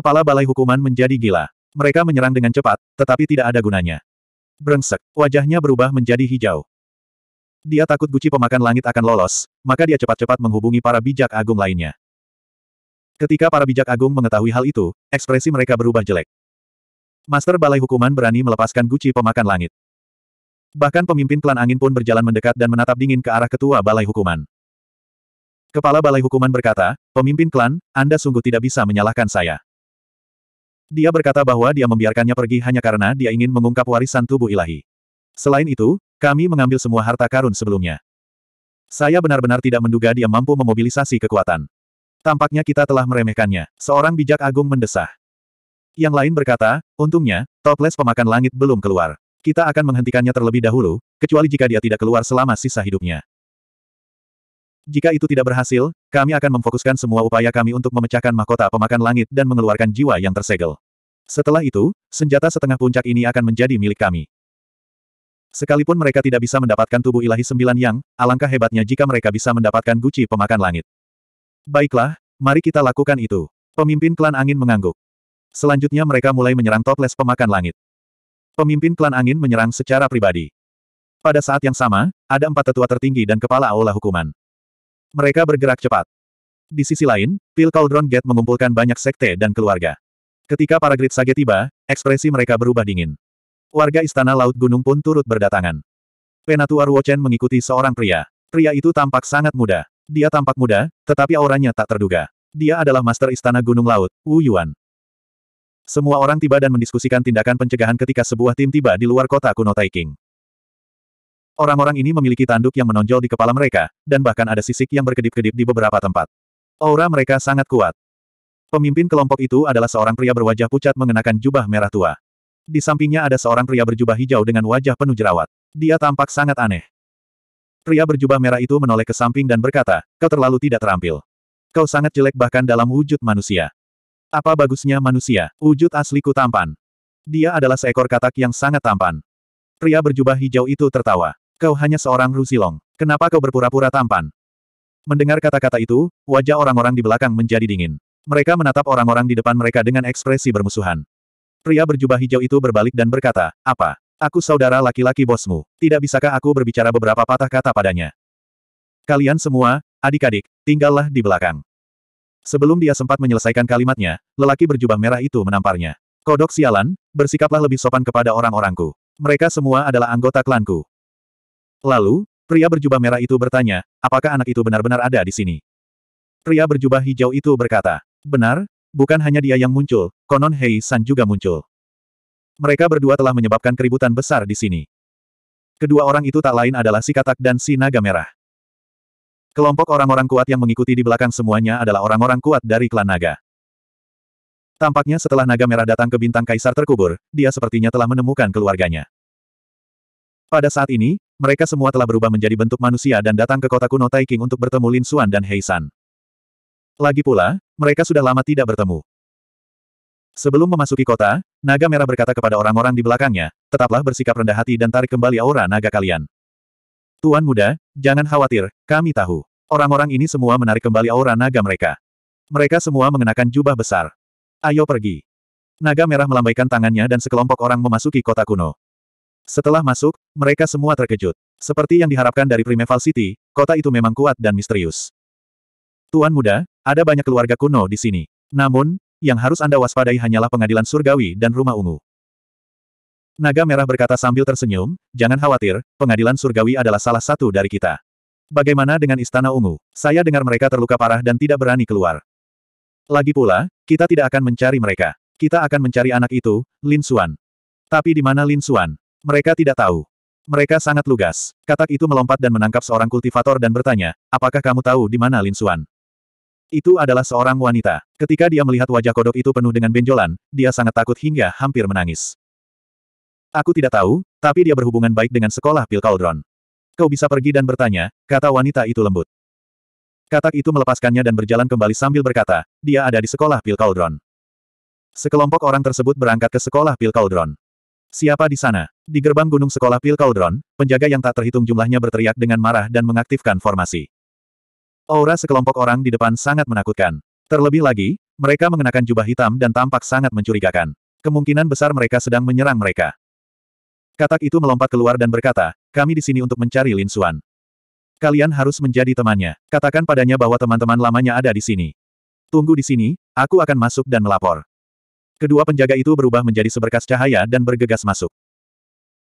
Kepala Balai Hukuman menjadi gila. Mereka menyerang dengan cepat, tetapi tidak ada gunanya. Brengsek, wajahnya berubah menjadi hijau. Dia takut guci pemakan langit akan lolos, maka dia cepat-cepat menghubungi para bijak agung lainnya. Ketika para bijak agung mengetahui hal itu, ekspresi mereka berubah jelek. Master Balai Hukuman berani melepaskan guci pemakan langit. Bahkan pemimpin klan angin pun berjalan mendekat dan menatap dingin ke arah ketua balai hukuman. Kepala balai hukuman berkata, pemimpin klan, Anda sungguh tidak bisa menyalahkan saya. Dia berkata bahwa dia membiarkannya pergi hanya karena dia ingin mengungkap warisan tubuh ilahi. Selain itu, kami mengambil semua harta karun sebelumnya. Saya benar-benar tidak menduga dia mampu memobilisasi kekuatan. Tampaknya kita telah meremehkannya. Seorang bijak agung mendesah. Yang lain berkata, untungnya, toples pemakan langit belum keluar. Kita akan menghentikannya terlebih dahulu, kecuali jika dia tidak keluar selama sisa hidupnya. Jika itu tidak berhasil, kami akan memfokuskan semua upaya kami untuk memecahkan mahkota pemakan langit dan mengeluarkan jiwa yang tersegel. Setelah itu, senjata setengah puncak ini akan menjadi milik kami. Sekalipun mereka tidak bisa mendapatkan tubuh ilahi sembilan yang, alangkah hebatnya jika mereka bisa mendapatkan guci pemakan langit. Baiklah, mari kita lakukan itu. Pemimpin klan angin mengangguk. Selanjutnya mereka mulai menyerang toples pemakan langit. Pemimpin klan angin menyerang secara pribadi. Pada saat yang sama, ada empat tetua tertinggi dan kepala aula hukuman. Mereka bergerak cepat. Di sisi lain, Pil Cauldron Gate mengumpulkan banyak sekte dan keluarga. Ketika para Grid Sage tiba, ekspresi mereka berubah dingin. Warga Istana Laut Gunung pun turut berdatangan. Penatua Ruochen mengikuti seorang pria. Pria itu tampak sangat muda. Dia tampak muda, tetapi auranya tak terduga. Dia adalah Master Istana Gunung Laut, Wu Yuan. Semua orang tiba dan mendiskusikan tindakan pencegahan ketika sebuah tim tiba di luar kota kuno Taiking. Orang-orang ini memiliki tanduk yang menonjol di kepala mereka, dan bahkan ada sisik yang berkedip-kedip di beberapa tempat. Aura mereka sangat kuat. Pemimpin kelompok itu adalah seorang pria berwajah pucat mengenakan jubah merah tua. Di sampingnya ada seorang pria berjubah hijau dengan wajah penuh jerawat. Dia tampak sangat aneh. Pria berjubah merah itu menoleh ke samping dan berkata, kau terlalu tidak terampil. Kau sangat jelek bahkan dalam wujud manusia. Apa bagusnya manusia, wujud asliku tampan. Dia adalah seekor katak yang sangat tampan. Pria berjubah hijau itu tertawa. Kau hanya seorang Rusilong. Kenapa kau berpura-pura tampan? Mendengar kata-kata itu, wajah orang-orang di belakang menjadi dingin. Mereka menatap orang-orang di depan mereka dengan ekspresi bermusuhan. Pria berjubah hijau itu berbalik dan berkata, apa? Aku saudara laki-laki bosmu. Tidak bisakah aku berbicara beberapa patah kata padanya? Kalian semua, adik-adik, tinggallah di belakang. Sebelum dia sempat menyelesaikan kalimatnya, lelaki berjubah merah itu menamparnya. Kodok sialan, bersikaplah lebih sopan kepada orang-orangku. Mereka semua adalah anggota klanku. Lalu, pria berjubah merah itu bertanya, apakah anak itu benar-benar ada di sini? Pria berjubah hijau itu berkata, benar, bukan hanya dia yang muncul, konon Hei San juga muncul. Mereka berdua telah menyebabkan keributan besar di sini. Kedua orang itu tak lain adalah si katak dan si naga merah. Kelompok orang-orang kuat yang mengikuti di belakang semuanya adalah orang-orang kuat dari klan naga. Tampaknya setelah naga merah datang ke bintang kaisar terkubur, dia sepertinya telah menemukan keluarganya. Pada saat ini, mereka semua telah berubah menjadi bentuk manusia dan datang ke kota kuno Taiking untuk bertemu Lin Xuan dan Hei San. Lagi pula, mereka sudah lama tidak bertemu. Sebelum memasuki kota, naga merah berkata kepada orang-orang di belakangnya, tetaplah bersikap rendah hati dan tarik kembali aura naga kalian. Tuan muda, jangan khawatir, kami tahu. Orang-orang ini semua menarik kembali aura naga mereka. Mereka semua mengenakan jubah besar. Ayo pergi. Naga merah melambaikan tangannya dan sekelompok orang memasuki kota kuno. Setelah masuk, mereka semua terkejut. Seperti yang diharapkan dari Primeval City, kota itu memang kuat dan misterius. Tuan muda, ada banyak keluarga kuno di sini. Namun, yang harus Anda waspadai hanyalah pengadilan surgawi dan rumah ungu. Naga Merah berkata sambil tersenyum, jangan khawatir, pengadilan surgawi adalah salah satu dari kita. Bagaimana dengan Istana Ungu? Saya dengar mereka terluka parah dan tidak berani keluar. Lagi pula, kita tidak akan mencari mereka. Kita akan mencari anak itu, Lin Xuan. Tapi di mana Lin Xuan? Mereka tidak tahu. Mereka sangat lugas. Katak itu melompat dan menangkap seorang kultivator dan bertanya, apakah kamu tahu di mana Lin Xuan? Itu adalah seorang wanita. Ketika dia melihat wajah kodok itu penuh dengan benjolan, dia sangat takut hingga hampir menangis. Aku tidak tahu, tapi dia berhubungan baik dengan sekolah Pil Cauldron. Kau bisa pergi dan bertanya, kata wanita itu lembut. Katak itu melepaskannya dan berjalan kembali sambil berkata, dia ada di sekolah Pil Cauldron. Sekelompok orang tersebut berangkat ke sekolah Pil Cauldron. Siapa di sana? Di gerbang gunung sekolah Pil Cauldron, penjaga yang tak terhitung jumlahnya berteriak dengan marah dan mengaktifkan formasi. Aura sekelompok orang di depan sangat menakutkan. Terlebih lagi, mereka mengenakan jubah hitam dan tampak sangat mencurigakan. Kemungkinan besar mereka sedang menyerang mereka. Katak itu melompat keluar dan berkata, kami di sini untuk mencari Lin Xuan. Kalian harus menjadi temannya. Katakan padanya bahwa teman-teman lamanya ada di sini. Tunggu di sini, aku akan masuk dan melapor. Kedua penjaga itu berubah menjadi seberkas cahaya dan bergegas masuk.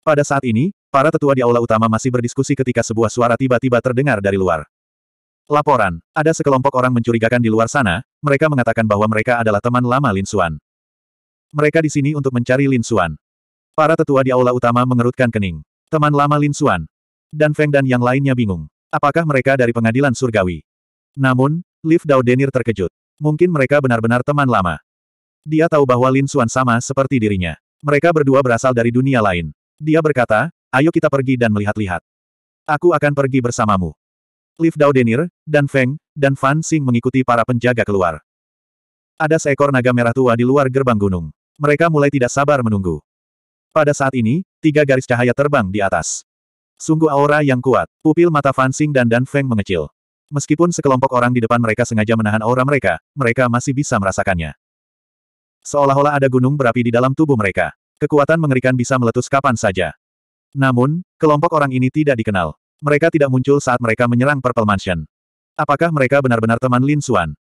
Pada saat ini, para tetua di aula utama masih berdiskusi ketika sebuah suara tiba-tiba terdengar dari luar. Laporan, ada sekelompok orang mencurigakan di luar sana, mereka mengatakan bahwa mereka adalah teman lama Lin Xuan. Mereka di sini untuk mencari Lin Xuan. Para tetua di aula utama mengerutkan kening. Teman lama Lin Xuan. Dan Feng dan yang lainnya bingung. Apakah mereka dari pengadilan surgawi? Namun, Liv Denir terkejut. Mungkin mereka benar-benar teman lama. Dia tahu bahwa Lin Xuan sama seperti dirinya. Mereka berdua berasal dari dunia lain. Dia berkata, ayo kita pergi dan melihat-lihat. Aku akan pergi bersamamu. Liv Dao Denir, Dan Feng, dan Fan Xing mengikuti para penjaga keluar. Ada seekor naga merah tua di luar gerbang gunung. Mereka mulai tidak sabar menunggu. Pada saat ini, tiga garis cahaya terbang di atas. Sungguh aura yang kuat, pupil mata Fan Xing dan Dan Feng mengecil. Meskipun sekelompok orang di depan mereka sengaja menahan aura mereka, mereka masih bisa merasakannya. Seolah-olah ada gunung berapi di dalam tubuh mereka. Kekuatan mengerikan bisa meletus kapan saja. Namun, kelompok orang ini tidak dikenal. Mereka tidak muncul saat mereka menyerang Purple Mansion. Apakah mereka benar-benar teman Lin Xuan?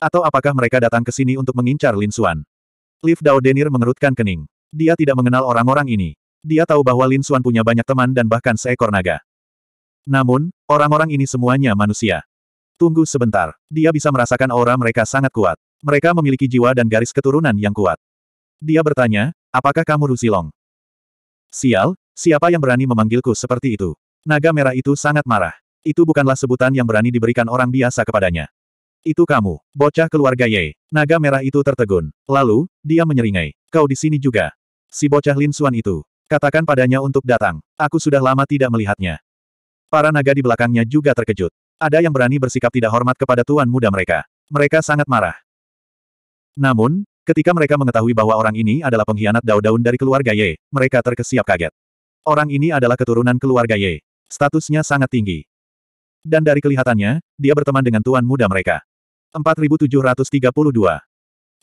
Atau apakah mereka datang ke sini untuk mengincar Lin Xuan? Liv Dao Denir mengerutkan kening. Dia tidak mengenal orang-orang ini. Dia tahu bahwa Lin Xuan punya banyak teman dan bahkan seekor naga. Namun, orang-orang ini semuanya manusia. Tunggu sebentar, dia bisa merasakan aura mereka sangat kuat. Mereka memiliki jiwa dan garis keturunan yang kuat. Dia bertanya, apakah kamu Rusilong? Sial, siapa yang berani memanggilku seperti itu? Naga merah itu sangat marah. Itu bukanlah sebutan yang berani diberikan orang biasa kepadanya. Itu kamu, bocah keluarga Ye. Naga merah itu tertegun. Lalu, dia menyeringai. Kau di sini juga. Si bocah Lin Xuan itu. Katakan padanya untuk datang. Aku sudah lama tidak melihatnya. Para naga di belakangnya juga terkejut. Ada yang berani bersikap tidak hormat kepada tuan muda mereka. Mereka sangat marah. Namun, ketika mereka mengetahui bahwa orang ini adalah pengkhianat daun-daun dari keluarga Ye, mereka terkesiap kaget. Orang ini adalah keturunan keluarga Ye. Statusnya sangat tinggi. Dan dari kelihatannya, dia berteman dengan tuan muda mereka. 4732.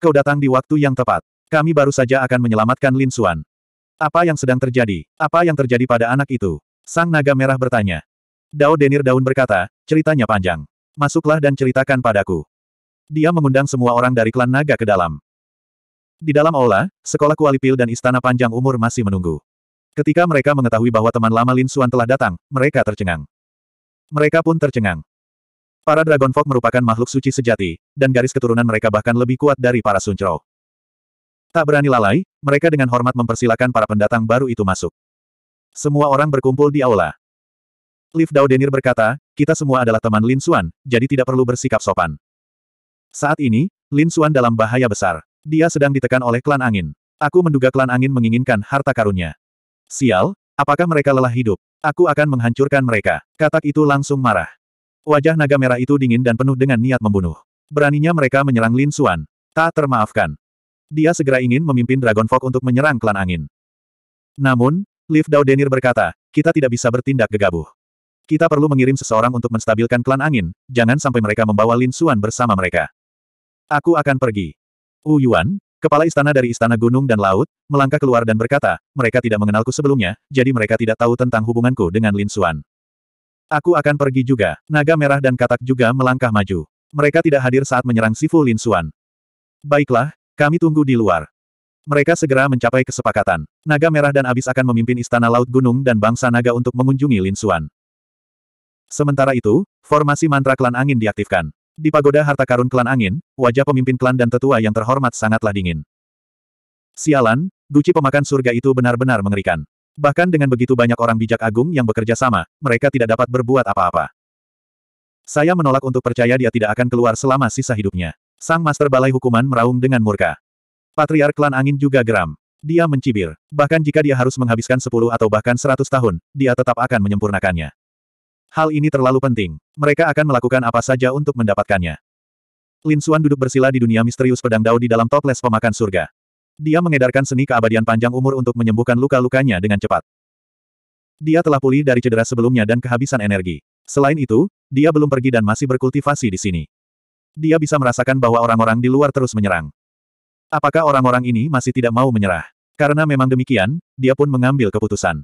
Kau datang di waktu yang tepat. Kami baru saja akan menyelamatkan Lin Xuan. Apa yang sedang terjadi? Apa yang terjadi pada anak itu? Sang naga merah bertanya. Dao Denir Daun berkata, ceritanya panjang. Masuklah dan ceritakan padaku. Dia mengundang semua orang dari klan naga ke dalam. Di dalam aula, sekolah Kualipil dan istana panjang umur masih menunggu. Ketika mereka mengetahui bahwa teman lama Lin Xuan telah datang, mereka tercengang. Mereka pun tercengang. Para Dragon Fog merupakan makhluk suci sejati, dan garis keturunan mereka bahkan lebih kuat dari para Suncro. Tak berani lalai, mereka dengan hormat mempersilakan para pendatang baru itu masuk. Semua orang berkumpul di aula. Liv Daudenir berkata, kita semua adalah teman Lin Xuan, jadi tidak perlu bersikap sopan. Saat ini, Lin Suan dalam bahaya besar. Dia sedang ditekan oleh klan angin. Aku menduga klan angin menginginkan harta karunnya. Sial, apakah mereka lelah hidup? Aku akan menghancurkan mereka. Katak itu langsung marah. Wajah naga merah itu dingin dan penuh dengan niat membunuh. Beraninya mereka menyerang Lin Suan? Tak termaafkan. Dia segera ingin memimpin Dragon Fog untuk menyerang klan angin. Namun, Liv Dao Denir berkata, kita tidak bisa bertindak gegabah. Kita perlu mengirim seseorang untuk menstabilkan klan angin, jangan sampai mereka membawa Lin Suan bersama mereka. Aku akan pergi. Wu Yuan, kepala istana dari Istana Gunung dan Laut, melangkah keluar dan berkata, mereka tidak mengenalku sebelumnya, jadi mereka tidak tahu tentang hubunganku dengan Lin Xuan. Aku akan pergi juga. Naga Merah dan Katak juga melangkah maju. Mereka tidak hadir saat menyerang Sifu Lin Xuan. Baiklah, kami tunggu di luar. Mereka segera mencapai kesepakatan. Naga Merah dan Abis akan memimpin Istana Laut Gunung dan bangsa naga untuk mengunjungi Lin Xuan. Sementara itu, formasi mantra klan angin diaktifkan. Di pagoda harta karun klan angin, wajah pemimpin klan dan tetua yang terhormat sangatlah dingin. Sialan, Guci pemakan surga itu benar-benar mengerikan. Bahkan dengan begitu banyak orang bijak agung yang bekerja sama, mereka tidak dapat berbuat apa-apa. Saya menolak untuk percaya dia tidak akan keluar selama sisa hidupnya. Sang Master Balai Hukuman meraung dengan murka. Patriark Klan Angin juga geram. Dia mencibir. Bahkan jika dia harus menghabiskan 10 atau bahkan 100 tahun, dia tetap akan menyempurnakannya. Hal ini terlalu penting. Mereka akan melakukan apa saja untuk mendapatkannya. Lin Xuan duduk bersila di dunia misterius pedang dao di dalam toples pemakan surga. Dia mengedarkan seni keabadian panjang umur untuk menyembuhkan luka-lukanya dengan cepat. Dia telah pulih dari cedera sebelumnya dan kehabisan energi. Selain itu, dia belum pergi dan masih berkultivasi di sini. Dia bisa merasakan bahwa orang-orang di luar terus menyerang. Apakah orang-orang ini masih tidak mau menyerah? Karena memang demikian, dia pun mengambil keputusan.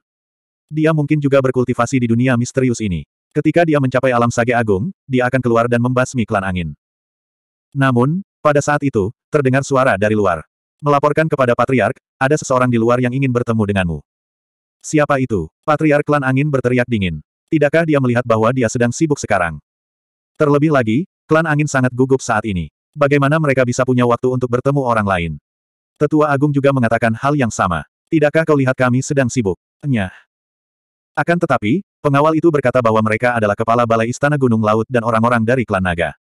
Dia mungkin juga berkultivasi di dunia misterius ini. Ketika dia mencapai alam sage agung, dia akan keluar dan membasmi klan angin. Namun, pada saat itu, terdengar suara dari luar. Melaporkan kepada Patriark, ada seseorang di luar yang ingin bertemu denganmu. Siapa itu? Patriark klan angin berteriak dingin. Tidakkah dia melihat bahwa dia sedang sibuk sekarang? Terlebih lagi, klan angin sangat gugup saat ini. Bagaimana mereka bisa punya waktu untuk bertemu orang lain? Tetua Agung juga mengatakan hal yang sama. Tidakkah kau lihat kami sedang sibuk? Enyah. Akan tetapi, Pengawal itu berkata bahwa mereka adalah kepala balai Istana Gunung Laut dan orang-orang dari klan naga.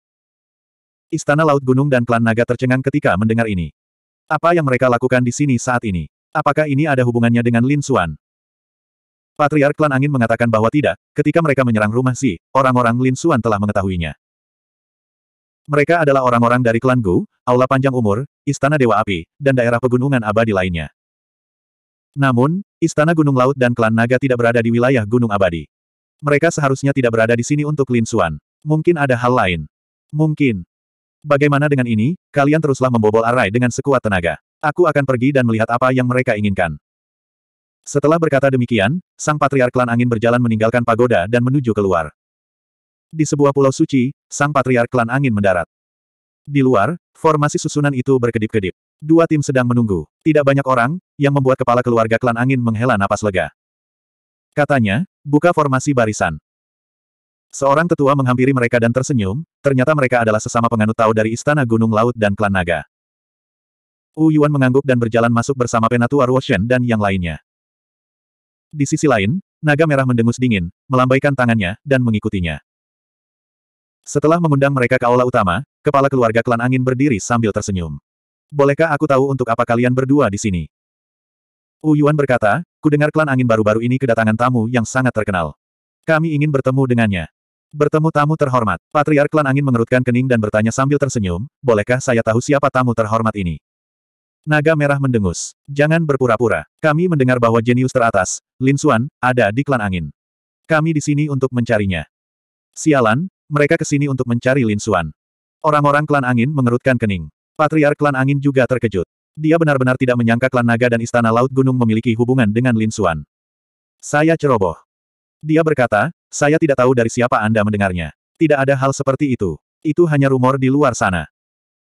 Istana Laut Gunung dan klan naga tercengang ketika mendengar ini. Apa yang mereka lakukan di sini saat ini? Apakah ini ada hubungannya dengan Lin Xuan? Patriark Klan Angin mengatakan bahwa tidak, ketika mereka menyerang rumah Si, orang-orang Lin Xuan telah mengetahuinya. Mereka adalah orang-orang dari klan Gu, Aula Panjang Umur, Istana Dewa Api, dan daerah pegunungan abadi lainnya. Namun, Istana Gunung Laut dan klan naga tidak berada di wilayah Gunung Abadi. Mereka seharusnya tidak berada di sini untuk Lin Xuan. Mungkin ada hal lain. Mungkin. Bagaimana dengan ini, kalian teruslah membobol arai dengan sekuat tenaga. Aku akan pergi dan melihat apa yang mereka inginkan. Setelah berkata demikian, sang patriark klan angin berjalan meninggalkan pagoda dan menuju keluar. Di sebuah pulau suci, sang patriark klan angin mendarat. Di luar, formasi susunan itu berkedip-kedip. Dua tim sedang menunggu. Tidak banyak orang, yang membuat kepala keluarga klan angin menghela napas lega. Katanya, buka formasi barisan. Seorang tetua menghampiri mereka dan tersenyum, ternyata mereka adalah sesama penganut Tao dari Istana Gunung Laut dan klan Naga. Wu Yuan mengangguk dan berjalan masuk bersama Penatua Ruoshen dan yang lainnya. Di sisi lain, Naga Merah mendengus dingin, melambaikan tangannya, dan mengikutinya. Setelah mengundang mereka ke aula utama, kepala keluarga klan angin berdiri sambil tersenyum. Bolehkah aku tahu untuk apa kalian berdua di sini? Yuan berkata, kudengar klan angin baru-baru ini kedatangan tamu yang sangat terkenal. Kami ingin bertemu dengannya. Bertemu tamu terhormat, Patriark Klan Angin mengerutkan kening dan bertanya sambil tersenyum, bolehkah saya tahu siapa tamu terhormat ini? Naga merah mendengus. Jangan berpura-pura. Kami mendengar bahwa jenius teratas, Lin Xuan, ada di Klan Angin. Kami di sini untuk mencarinya. Sialan, mereka ke sini untuk mencari Lin Xuan. Orang-orang Klan Angin mengerutkan kening. Patriark klan angin juga terkejut. Dia benar-benar tidak menyangka klan naga dan istana laut gunung memiliki hubungan dengan Lin Xuan. Saya ceroboh. Dia berkata, saya tidak tahu dari siapa Anda mendengarnya. Tidak ada hal seperti itu. Itu hanya rumor di luar sana.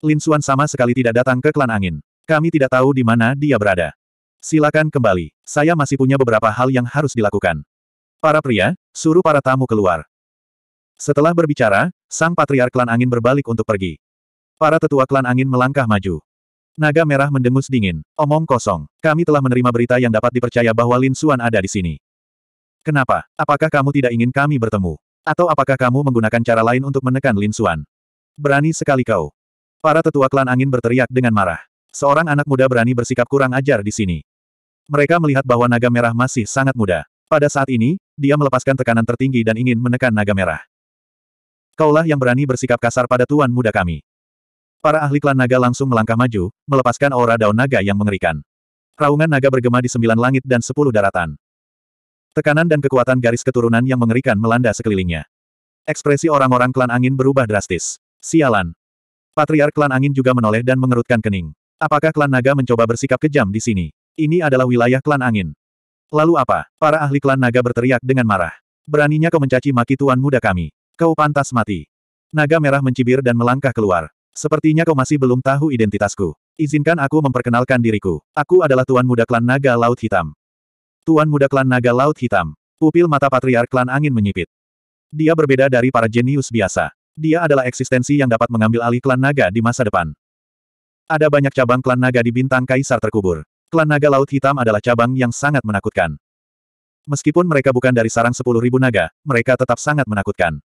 Lin Xuan sama sekali tidak datang ke klan angin. Kami tidak tahu di mana dia berada. Silakan kembali. Saya masih punya beberapa hal yang harus dilakukan. Para pria, suruh para tamu keluar. Setelah berbicara, sang patriark klan angin berbalik untuk pergi. Para tetua klan angin melangkah maju. Naga merah mendengus dingin. Omong kosong. Kami telah menerima berita yang dapat dipercaya bahwa Lin Xuan ada di sini. Kenapa? Apakah kamu tidak ingin kami bertemu? Atau apakah kamu menggunakan cara lain untuk menekan Lin Xuan? Berani sekali kau. Para tetua klan angin berteriak dengan marah. Seorang anak muda berani bersikap kurang ajar di sini. Mereka melihat bahwa naga merah masih sangat muda. Pada saat ini, dia melepaskan tekanan tertinggi dan ingin menekan naga merah. Kaulah yang berani bersikap kasar pada tuan muda kami. Para ahli klan naga langsung melangkah maju, melepaskan aura daun naga yang mengerikan. Raungan naga bergema di sembilan langit dan sepuluh daratan. Tekanan dan kekuatan garis keturunan yang mengerikan melanda sekelilingnya. Ekspresi orang-orang klan angin berubah drastis. Sialan. Patriar klan angin juga menoleh dan mengerutkan kening. Apakah klan naga mencoba bersikap kejam di sini? Ini adalah wilayah klan angin. Lalu apa? Para ahli klan naga berteriak dengan marah. Beraninya kau mencaci maki tuan muda kami. Kau pantas mati. Naga merah mencibir dan melangkah keluar. Sepertinya kau masih belum tahu identitasku. Izinkan aku memperkenalkan diriku. Aku adalah Tuan Muda Klan Naga Laut Hitam. Tuan Muda Klan Naga Laut Hitam. Pupil mata Patriark Klan Angin menyipit. Dia berbeda dari para jenius biasa. Dia adalah eksistensi yang dapat mengambil alih klan naga di masa depan. Ada banyak cabang klan naga di bintang kaisar terkubur. Klan naga laut hitam adalah cabang yang sangat menakutkan. Meskipun mereka bukan dari sarang sepuluh ribu naga, mereka tetap sangat menakutkan.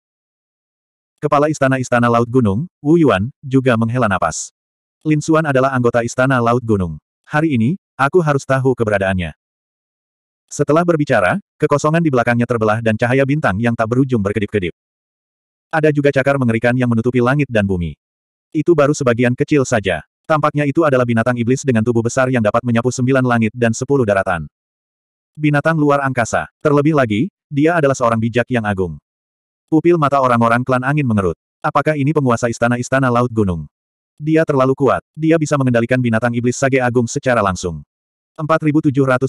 Kepala Istana-Istana Laut Gunung, Wu Yuan, juga menghela napas. Lin Xuan adalah anggota Istana Laut Gunung. Hari ini, aku harus tahu keberadaannya. Setelah berbicara, kekosongan di belakangnya terbelah dan cahaya bintang yang tak berujung berkedip-kedip. Ada juga cakar mengerikan yang menutupi langit dan bumi. Itu baru sebagian kecil saja. Tampaknya itu adalah binatang iblis dengan tubuh besar yang dapat menyapu sembilan langit dan sepuluh daratan. Binatang luar angkasa. Terlebih lagi, dia adalah seorang bijak yang agung. Pupil mata orang-orang klan angin mengerut. Apakah ini penguasa istana-istana Laut Gunung? Dia terlalu kuat. Dia bisa mengendalikan binatang iblis Sage Agung secara langsung. 4733.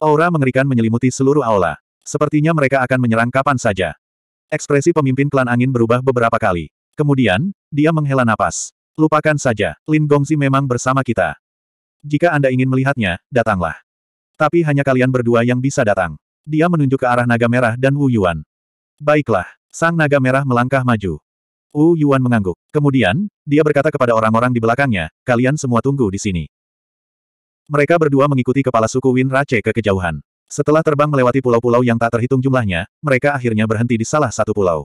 Aura mengerikan menyelimuti seluruh aula. Sepertinya mereka akan menyerang kapan saja. Ekspresi pemimpin klan angin berubah beberapa kali. Kemudian, dia menghela napas. Lupakan saja, Lin Gongzi memang bersama kita. Jika Anda ingin melihatnya, datanglah. Tapi hanya kalian berdua yang bisa datang. Dia menunjuk ke arah naga merah dan Wu Yuan. Baiklah. Sang naga merah melangkah maju. Wu Yuan mengangguk. Kemudian, dia berkata kepada orang-orang di belakangnya, kalian semua tunggu di sini. Mereka berdua mengikuti kepala suku Win Rache ke kejauhan. Setelah terbang melewati pulau-pulau yang tak terhitung jumlahnya, mereka akhirnya berhenti di salah satu pulau.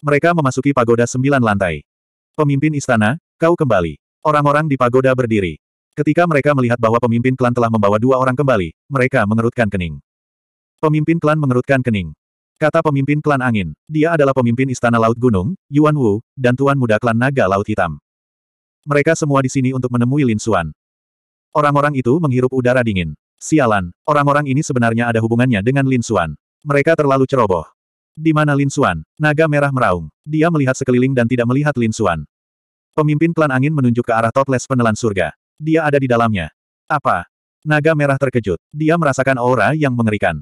Mereka memasuki pagoda sembilan lantai. Pemimpin istana, kau kembali. Orang-orang di pagoda berdiri. Ketika mereka melihat bahwa pemimpin klan telah membawa dua orang kembali, mereka mengerutkan kening. Pemimpin klan mengerutkan kening. Kata pemimpin klan angin, dia adalah pemimpin istana laut gunung, Yuan Wu, dan tuan muda klan naga laut hitam. Mereka semua di sini untuk menemui Lin Xuan. Orang-orang itu menghirup udara dingin. Sialan, orang-orang ini sebenarnya ada hubungannya dengan Lin Xuan. Mereka terlalu ceroboh. Di mana Lin Xuan? Naga merah meraung. Dia melihat sekeliling dan tidak melihat Lin Xuan. Pemimpin klan angin menunjuk ke arah toples penelan surga. Dia ada di dalamnya. Apa? Naga merah terkejut. Dia merasakan aura yang mengerikan.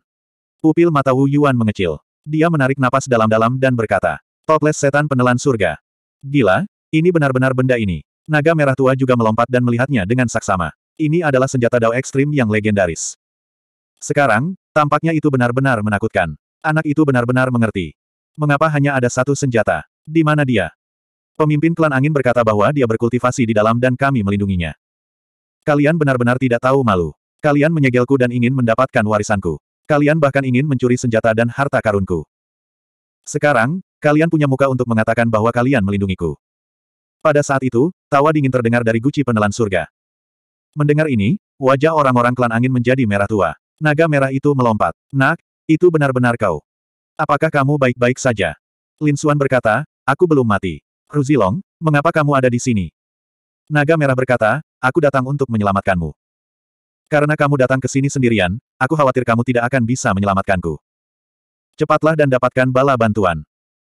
Pupil mata Wu Yuan mengecil. Dia menarik napas dalam-dalam dan berkata, Toples setan penelan surga. Gila, ini benar-benar benda ini. Naga merah tua juga melompat dan melihatnya dengan saksama. Ini adalah senjata dao ekstrim yang legendaris. Sekarang, tampaknya itu benar-benar menakutkan. Anak itu benar-benar mengerti. Mengapa hanya ada satu senjata? Di mana dia? Pemimpin klan angin berkata bahwa dia berkultivasi di dalam dan kami melindunginya. Kalian benar-benar tidak tahu malu. Kalian menyegelku dan ingin mendapatkan warisanku. Kalian bahkan ingin mencuri senjata dan harta karunku. Sekarang, kalian punya muka untuk mengatakan bahwa kalian melindungiku. Pada saat itu, tawa dingin terdengar dari guci penelan surga. Mendengar ini, wajah orang-orang klan angin menjadi merah tua. Naga merah itu melompat. Nak, itu benar-benar kau. Apakah kamu baik-baik saja? Lin Xuan berkata, aku belum mati. Ruzilong, mengapa kamu ada di sini? Naga merah berkata, aku datang untuk menyelamatkanmu. Karena kamu datang ke sini sendirian, Aku khawatir kamu tidak akan bisa menyelamatkanku. Cepatlah dan dapatkan bala bantuan.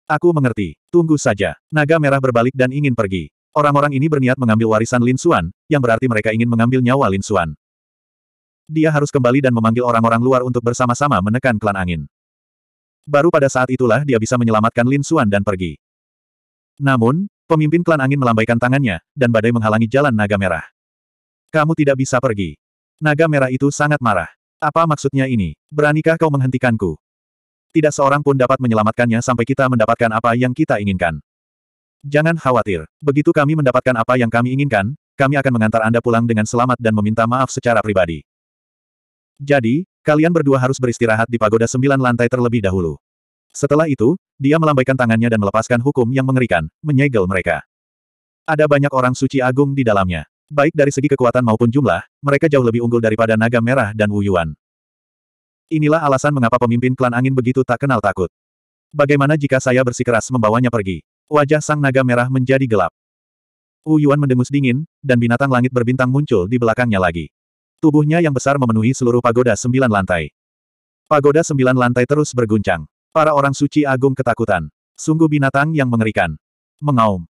Aku mengerti. Tunggu saja. Naga merah berbalik dan ingin pergi. Orang-orang ini berniat mengambil warisan Lin Xuan, yang berarti mereka ingin mengambil nyawa Lin Xuan. Dia harus kembali dan memanggil orang-orang luar untuk bersama-sama menekan klan angin. Baru pada saat itulah dia bisa menyelamatkan Lin Xuan dan pergi. Namun, pemimpin klan angin melambaikan tangannya, dan badai menghalangi jalan naga merah. Kamu tidak bisa pergi. Naga merah itu sangat marah. Apa maksudnya ini? Beranikah kau menghentikanku? Tidak seorang pun dapat menyelamatkannya sampai kita mendapatkan apa yang kita inginkan. Jangan khawatir. Begitu kami mendapatkan apa yang kami inginkan, kami akan mengantar Anda pulang dengan selamat dan meminta maaf secara pribadi. Jadi, kalian berdua harus beristirahat di pagoda sembilan lantai terlebih dahulu. Setelah itu, dia melambaikan tangannya dan melepaskan hukum yang mengerikan, menyegel mereka. Ada banyak orang suci agung di dalamnya. Baik dari segi kekuatan maupun jumlah, mereka jauh lebih unggul daripada Naga Merah dan Wu Yuan. Inilah alasan mengapa pemimpin klan angin begitu tak kenal takut. Bagaimana jika saya bersikeras membawanya pergi? Wajah sang naga merah menjadi gelap. Wu Yuan mendengus dingin, dan binatang langit berbintang muncul di belakangnya lagi. Tubuhnya yang besar memenuhi seluruh pagoda sembilan lantai. Pagoda sembilan lantai terus berguncang. Para orang suci agung ketakutan. Sungguh binatang yang mengerikan. Mengaum.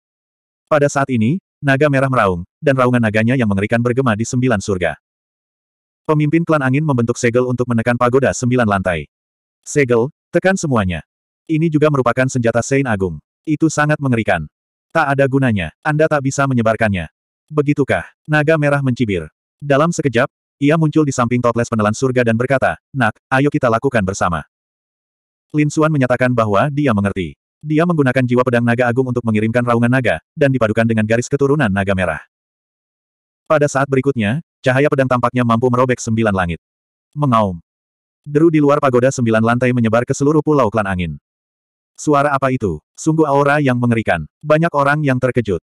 Pada saat ini, naga merah meraung, dan raungan naganya yang mengerikan bergema di sembilan surga. Pemimpin klan angin membentuk segel untuk menekan pagoda sembilan lantai. Segel, tekan semuanya. Ini juga merupakan senjata Sein Agung. Itu sangat mengerikan. Tak ada gunanya, Anda tak bisa menyebarkannya. Begitukah? Naga merah mencibir. Dalam sekejap, ia muncul di samping toples penelan surga dan berkata, Nak, ayo kita lakukan bersama. Lin Suan menyatakan bahwa dia mengerti. Dia menggunakan jiwa pedang naga agung untuk mengirimkan raungan naga, dan dipadukan dengan garis keturunan naga merah. Pada saat berikutnya, cahaya pedang tampaknya mampu merobek sembilan langit. Mengaum. Deru di luar pagoda sembilan lantai menyebar ke seluruh pulau klan angin. Suara apa itu? Sungguh aura yang mengerikan. Banyak orang yang terkejut.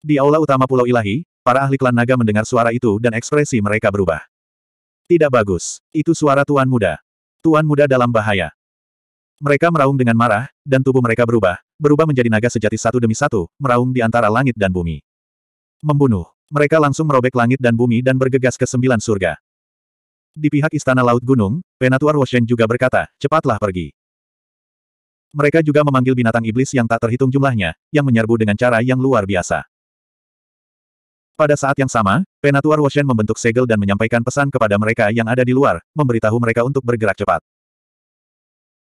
Di aula utama Pulau Ilahi, para ahli klan naga mendengar suara itu dan ekspresi mereka berubah. Tidak bagus. Itu suara Tuan Muda. Tuan Muda dalam bahaya. Mereka meraung dengan marah, dan tubuh mereka berubah, berubah menjadi naga sejati satu demi satu, meraung di antara langit dan bumi. Membunuh. Mereka langsung merobek langit dan bumi dan bergegas ke sembilan surga. Di pihak Istana Laut Gunung, Penatuar Woshen juga berkata, cepatlah pergi. Mereka juga memanggil binatang iblis yang tak terhitung jumlahnya, yang menyerbu dengan cara yang luar biasa. Pada saat yang sama, Penatuar Woshen membentuk segel dan menyampaikan pesan kepada mereka yang ada di luar, memberitahu mereka untuk bergerak cepat.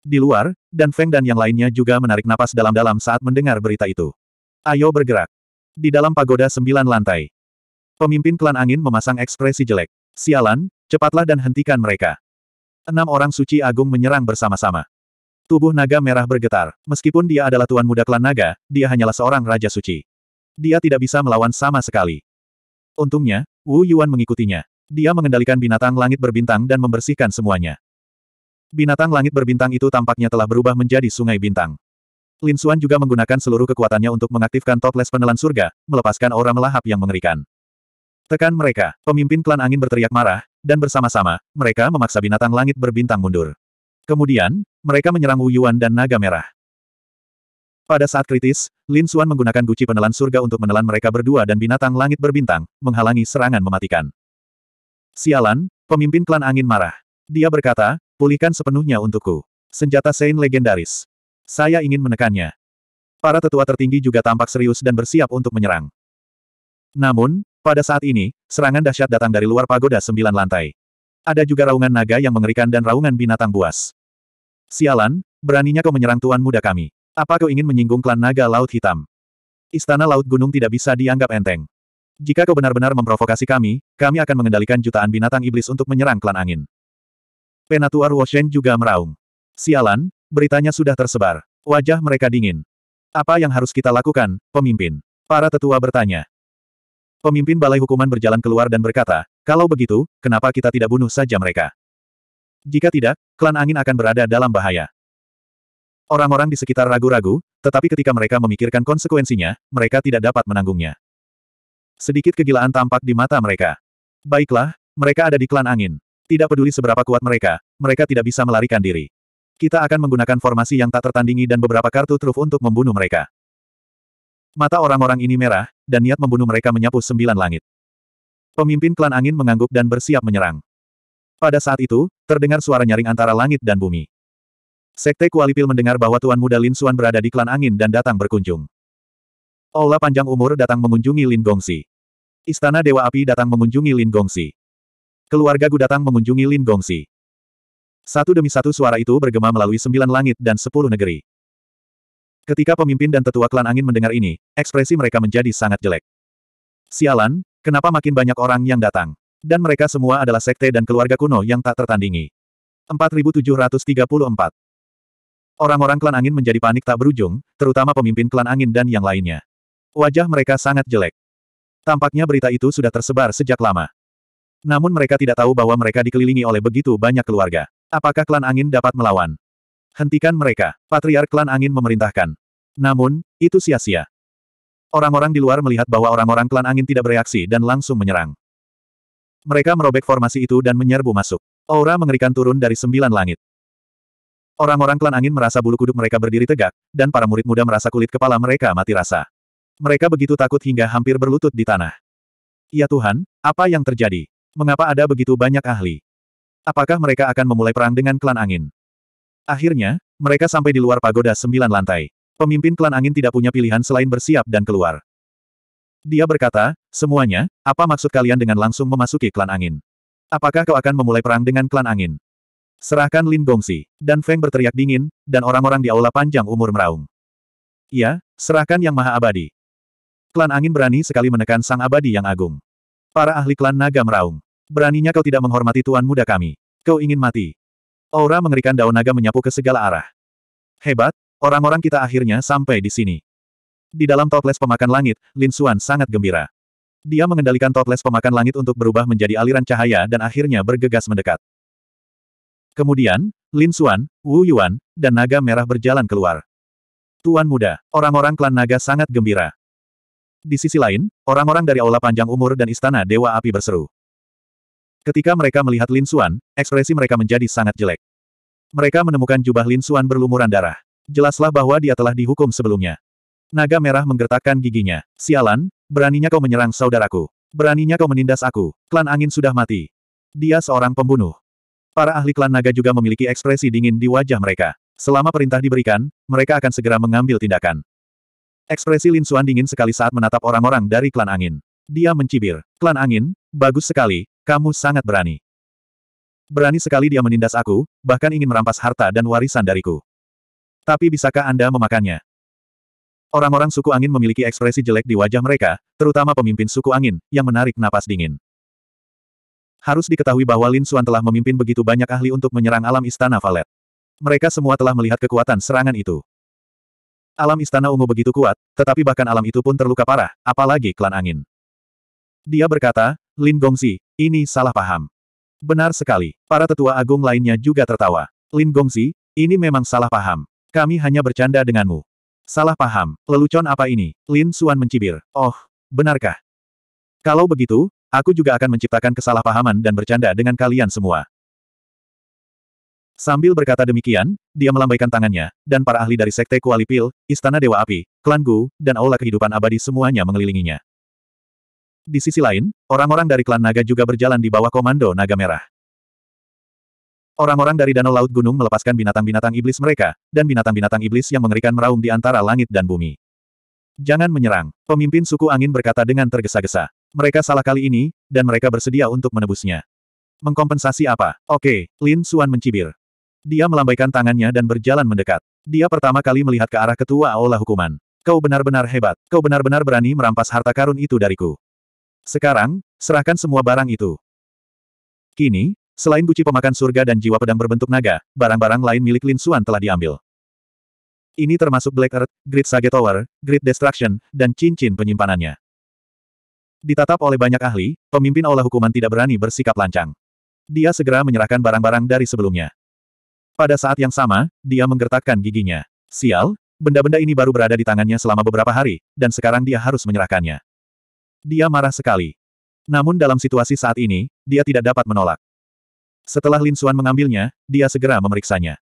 Di luar, Dan Feng dan yang lainnya juga menarik napas dalam-dalam saat mendengar berita itu. Ayo bergerak. Di dalam pagoda sembilan lantai. Pemimpin klan angin memasang ekspresi jelek. Sialan, cepatlah dan hentikan mereka. Enam orang suci agung menyerang bersama-sama. Tubuh naga merah bergetar. Meskipun dia adalah tuan muda klan naga, dia hanyalah seorang raja suci. Dia tidak bisa melawan sama sekali. Untungnya, Wu Yuan mengikutinya. Dia mengendalikan binatang langit berbintang dan membersihkan semuanya. Binatang langit berbintang itu tampaknya telah berubah menjadi sungai bintang. Lin Xuan juga menggunakan seluruh kekuatannya untuk mengaktifkan toples penelan surga, melepaskan aura melahap yang mengerikan. Tekan mereka, pemimpin klan angin berteriak marah, dan bersama-sama, mereka memaksa binatang langit berbintang mundur. Kemudian, mereka menyerang Wu Yuan dan Naga Merah. Pada saat kritis, Lin Xuan menggunakan guci penelan surga untuk menelan mereka berdua dan binatang langit berbintang, menghalangi serangan mematikan. Sialan, pemimpin klan angin marah. Dia berkata, Pulihkan sepenuhnya untukku. Senjata Sein legendaris. Saya ingin menekannya. Para tetua tertinggi juga tampak serius dan bersiap untuk menyerang. Namun, pada saat ini, serangan dahsyat datang dari luar pagoda sembilan lantai. Ada juga raungan naga yang mengerikan dan raungan binatang buas. Sialan, beraninya kau menyerang tuan muda kami. Apa kau ingin menyinggung klan naga laut hitam? Istana laut gunung tidak bisa dianggap enteng. Jika kau benar-benar memprovokasi kami, kami akan mengendalikan jutaan binatang iblis untuk menyerang klan angin. Penatuar Wosheng juga meraung. Sialan, beritanya sudah tersebar. Wajah mereka dingin. Apa yang harus kita lakukan, pemimpin? Para tetua bertanya. Pemimpin Balai Hukuman berjalan keluar dan berkata, kalau begitu, kenapa kita tidak bunuh saja mereka? Jika tidak, klan angin akan berada dalam bahaya. Orang-orang di sekitar ragu-ragu, tetapi ketika mereka memikirkan konsekuensinya, mereka tidak dapat menanggungnya. Sedikit kegilaan tampak di mata mereka. Baiklah, mereka ada di klan angin. Tidak peduli seberapa kuat mereka, mereka tidak bisa melarikan diri. Kita akan menggunakan formasi yang tak tertandingi dan beberapa kartu truf untuk membunuh mereka. Mata orang-orang ini merah, dan niat membunuh mereka menyapu sembilan langit. Pemimpin klan angin mengangguk dan bersiap menyerang. Pada saat itu, terdengar suara nyaring antara langit dan bumi. Sekte Kualipil mendengar bahwa Tuan Muda Lin Suan berada di klan angin dan datang berkunjung. Aula panjang umur datang mengunjungi Lin Gongsi. Istana Dewa Api datang mengunjungi Lin Gongsi. Keluarga Gu datang mengunjungi Lin Gongsi. Satu demi satu suara itu bergema melalui sembilan langit dan sepuluh negeri. Ketika pemimpin dan tetua klan angin mendengar ini, ekspresi mereka menjadi sangat jelek. Sialan, kenapa makin banyak orang yang datang? Dan mereka semua adalah sekte dan keluarga kuno yang tak tertandingi. 4734 Orang-orang klan angin menjadi panik tak berujung, terutama pemimpin klan angin dan yang lainnya. Wajah mereka sangat jelek. Tampaknya berita itu sudah tersebar sejak lama. Namun mereka tidak tahu bahwa mereka dikelilingi oleh begitu banyak keluarga. Apakah klan angin dapat melawan? Hentikan mereka. Patriark klan angin memerintahkan. Namun, itu sia-sia. Orang-orang di luar melihat bahwa orang-orang klan angin tidak bereaksi dan langsung menyerang. Mereka merobek formasi itu dan menyerbu masuk. Aura mengerikan turun dari sembilan langit. Orang-orang klan angin merasa bulu kuduk mereka berdiri tegak, dan para murid muda merasa kulit kepala mereka mati rasa. Mereka begitu takut hingga hampir berlutut di tanah. Ya Tuhan, apa yang terjadi? mengapa ada begitu banyak ahli? Apakah mereka akan memulai perang dengan klan angin? Akhirnya, mereka sampai di luar pagoda sembilan lantai. Pemimpin klan angin tidak punya pilihan selain bersiap dan keluar. Dia berkata, semuanya, apa maksud kalian dengan langsung memasuki klan angin? Apakah kau akan memulai perang dengan klan angin? Serahkan Lin Gongsi. Dan Feng berteriak dingin, dan orang-orang di aula panjang umur meraung. Ya, serahkan yang maha abadi. Klan angin berani sekali menekan sang abadi yang agung. Para ahli klan naga meraung. Beraninya kau tidak menghormati tuan muda kami. Kau ingin mati. Aura mengerikan daun naga menyapu ke segala arah. Hebat, orang-orang kita akhirnya sampai di sini. Di dalam toples pemakan langit, Lin Xuan sangat gembira. Dia mengendalikan toples pemakan langit untuk berubah menjadi aliran cahaya dan akhirnya bergegas mendekat. Kemudian, Lin Xuan, Wu Yuan, dan naga merah berjalan keluar. Tuan muda, orang-orang klan naga sangat gembira. Di sisi lain, orang-orang dari Aula Panjang Umur dan Istana Dewa Api berseru. Ketika mereka melihat Lin Suan, ekspresi mereka menjadi sangat jelek. Mereka menemukan jubah Lin Suan berlumuran darah. Jelaslah bahwa dia telah dihukum sebelumnya. Naga merah menggertakkan giginya. Sialan, beraninya kau menyerang saudaraku. Beraninya kau menindas aku. Klan angin sudah mati. Dia seorang pembunuh. Para ahli klan naga juga memiliki ekspresi dingin di wajah mereka. Selama perintah diberikan, mereka akan segera mengambil tindakan. Ekspresi Lin Suan dingin sekali saat menatap orang-orang dari klan angin. Dia mencibir. Klan angin, bagus sekali, kamu sangat berani. Berani sekali dia menindas aku, bahkan ingin merampas harta dan warisan dariku. Tapi bisakah Anda memakannya? Orang-orang suku angin memiliki ekspresi jelek di wajah mereka, terutama pemimpin suku angin, yang menarik napas dingin. Harus diketahui bahwa Lin Xuan telah memimpin begitu banyak ahli untuk menyerang alam istana Valet. Mereka semua telah melihat kekuatan serangan itu. Alam istana ungu begitu kuat, tetapi bahkan alam itu pun terluka parah, apalagi klan angin. Dia berkata, Lin Gongzi, ini salah paham. Benar sekali, para tetua agung lainnya juga tertawa. Lin Gongzi, ini memang salah paham. Kami hanya bercanda denganmu. Salah paham, lelucon apa ini? Lin Suan mencibir. Oh, benarkah? Kalau begitu, aku juga akan menciptakan kesalahpahaman dan bercanda dengan kalian semua. Sambil berkata demikian, dia melambaikan tangannya, dan para ahli dari Sekte Kuali Pil, Istana Dewa Api, Klan Gu, dan Aula Kehidupan Abadi semuanya mengelilinginya. Di sisi lain, orang-orang dari klan naga juga berjalan di bawah komando naga merah. Orang-orang dari danau laut gunung melepaskan binatang-binatang iblis mereka, dan binatang-binatang iblis yang mengerikan meraung di antara langit dan bumi. Jangan menyerang, pemimpin suku angin berkata dengan tergesa-gesa. Mereka salah kali ini, dan mereka bersedia untuk menebusnya. Mengkompensasi apa? Oke, Lin Suan mencibir. Dia melambaikan tangannya dan berjalan mendekat. Dia pertama kali melihat ke arah ketua Aula Hukuman. Kau benar-benar hebat. Kau benar-benar berani merampas harta karun itu dariku. Sekarang, serahkan semua barang itu. Kini, selain guci pemakan surga dan jiwa pedang berbentuk naga, barang-barang lain milik Lin Xuan telah diambil. Ini termasuk Black Earth, Great Sage Tower, Great Destruction, dan cincin penyimpanannya. Ditatap oleh banyak ahli, pemimpin aula hukuman tidak berani bersikap lancang. Dia segera menyerahkan barang-barang dari sebelumnya. Pada saat yang sama, dia menggertakkan giginya. Sial, benda-benda ini baru berada di tangannya selama beberapa hari, dan sekarang dia harus menyerahkannya. Dia marah sekali. Namun dalam situasi saat ini, dia tidak dapat menolak. Setelah Lin Xuan mengambilnya, dia segera memeriksanya.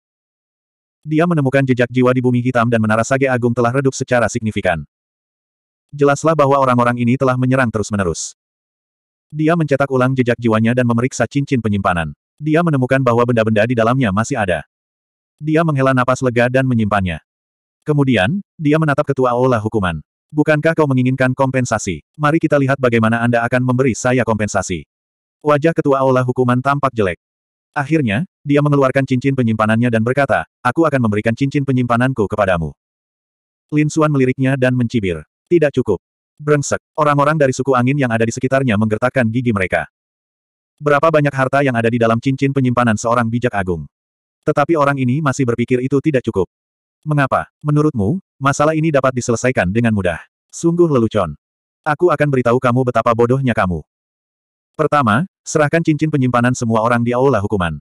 Dia menemukan jejak jiwa di bumi hitam dan menara sage agung telah redup secara signifikan. Jelaslah bahwa orang-orang ini telah menyerang terus-menerus. Dia mencetak ulang jejak jiwanya dan memeriksa cincin penyimpanan. Dia menemukan bahwa benda-benda di dalamnya masih ada. Dia menghela napas lega dan menyimpannya. Kemudian, dia menatap ketua aula hukuman. Bukankah kau menginginkan kompensasi? Mari kita lihat bagaimana Anda akan memberi saya kompensasi. Wajah ketua aula hukuman tampak jelek. Akhirnya, dia mengeluarkan cincin penyimpanannya dan berkata, aku akan memberikan cincin penyimpananku kepadamu. Lin Suan meliriknya dan mencibir. Tidak cukup. Brengsek, orang-orang dari suku angin yang ada di sekitarnya menggertakkan gigi mereka. Berapa banyak harta yang ada di dalam cincin penyimpanan seorang bijak agung. Tetapi orang ini masih berpikir itu tidak cukup. Mengapa? Menurutmu, masalah ini dapat diselesaikan dengan mudah. Sungguh lelucon. Aku akan beritahu kamu betapa bodohnya kamu. Pertama, serahkan cincin penyimpanan semua orang di Aula Hukuman.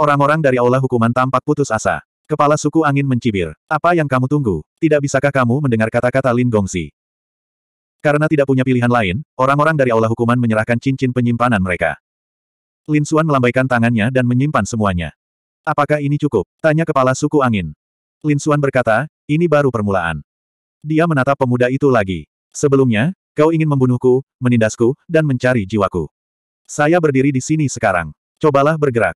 Orang-orang dari Aula Hukuman tampak putus asa. Kepala suku angin mencibir. Apa yang kamu tunggu? Tidak bisakah kamu mendengar kata-kata Lin Gongsi? Karena tidak punya pilihan lain, orang-orang dari Aula Hukuman menyerahkan cincin penyimpanan mereka. Lin Xuan melambaikan tangannya dan menyimpan semuanya. Apakah ini cukup? Tanya kepala suku angin. Lin Xuan berkata, ini baru permulaan. Dia menatap pemuda itu lagi. Sebelumnya, kau ingin membunuhku, menindasku, dan mencari jiwaku. Saya berdiri di sini sekarang. Cobalah bergerak.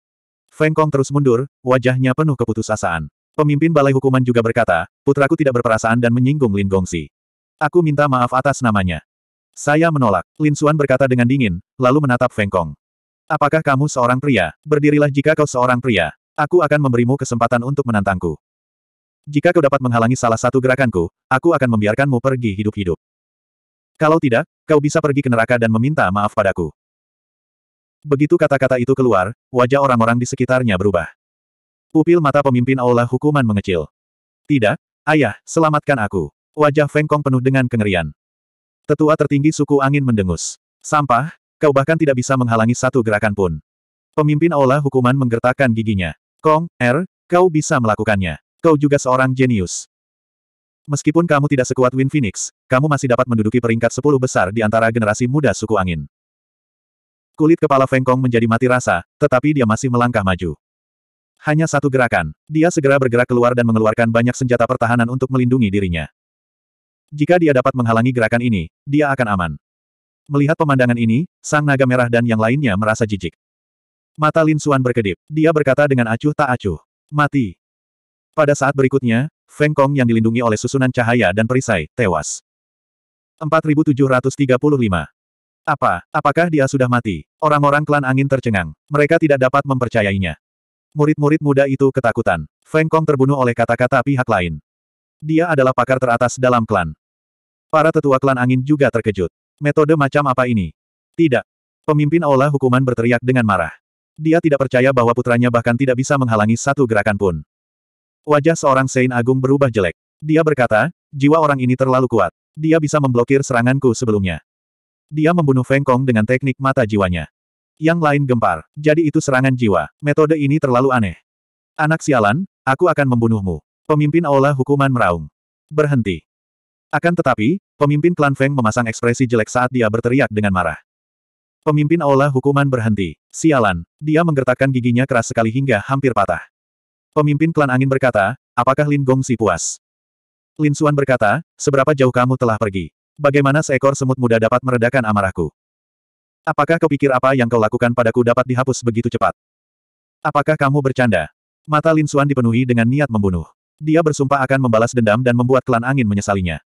Feng Kong terus mundur, wajahnya penuh keputusasaan. Pemimpin balai hukuman juga berkata, putraku tidak berperasaan dan menyinggung Lin Gongsi. Aku minta maaf atas namanya. Saya menolak, Lin Xuan berkata dengan dingin, lalu menatap Feng Kong. Apakah kamu seorang pria? Berdirilah jika kau seorang pria. Aku akan memberimu kesempatan untuk menantangku. Jika kau dapat menghalangi salah satu gerakanku, aku akan membiarkanmu pergi hidup-hidup. Kalau tidak, kau bisa pergi ke neraka dan meminta maaf padaku. Begitu kata-kata itu keluar, wajah orang-orang di sekitarnya berubah. Pupil mata pemimpin aula hukuman mengecil. Tidak, ayah, selamatkan aku. Wajah Feng Kong penuh dengan kengerian. Tetua tertinggi suku angin mendengus. Sampah, kau bahkan tidak bisa menghalangi satu gerakan pun. Pemimpin aula hukuman menggertakkan giginya. Kong, Er, kau bisa melakukannya. Kau juga seorang jenius. Meskipun kamu tidak sekuat Win Phoenix, kamu masih dapat menduduki peringkat sepuluh besar di antara generasi muda suku angin. Kulit kepala Feng Kong menjadi mati rasa, tetapi dia masih melangkah maju. Hanya satu gerakan, dia segera bergerak keluar dan mengeluarkan banyak senjata pertahanan untuk melindungi dirinya. Jika dia dapat menghalangi gerakan ini, dia akan aman. Melihat pemandangan ini, sang naga merah dan yang lainnya merasa jijik. Mata Lin Suan berkedip. Dia berkata dengan acuh tak acuh. Mati. Pada saat berikutnya, Feng Kong yang dilindungi oleh susunan cahaya dan perisai, tewas. 4735. Apa, apakah dia sudah mati? Orang-orang klan angin tercengang. Mereka tidak dapat mempercayainya. Murid-murid muda itu ketakutan. Feng Kong terbunuh oleh kata-kata pihak lain. Dia adalah pakar teratas dalam klan. Para tetua klan angin juga terkejut. Metode macam apa ini? Tidak. Pemimpin aula hukuman berteriak dengan marah. Dia tidak percaya bahwa putranya bahkan tidak bisa menghalangi satu gerakan pun. Wajah seorang Sein Agung berubah jelek. Dia berkata, jiwa orang ini terlalu kuat. Dia bisa memblokir seranganku sebelumnya. Dia membunuh Feng Kong dengan teknik mata jiwanya. Yang lain gempar. Jadi itu serangan jiwa. Metode ini terlalu aneh. Anak sialan, aku akan membunuhmu. Pemimpin aula hukuman meraung. Berhenti. Akan tetapi, pemimpin klan Feng memasang ekspresi jelek saat dia berteriak dengan marah. Pemimpin aula hukuman berhenti. Sialan, dia menggertakkan giginya keras sekali hingga hampir patah. Pemimpin klan angin berkata, apakah Lin Gongsi puas? Lin Xuan berkata, seberapa jauh kamu telah pergi? Bagaimana seekor semut muda dapat meredakan amarahku? Apakah kau pikir apa yang kau lakukan padaku dapat dihapus begitu cepat? Apakah kamu bercanda? Mata Lin Xuan dipenuhi dengan niat membunuh. Dia bersumpah akan membalas dendam dan membuat klan angin menyesalinya.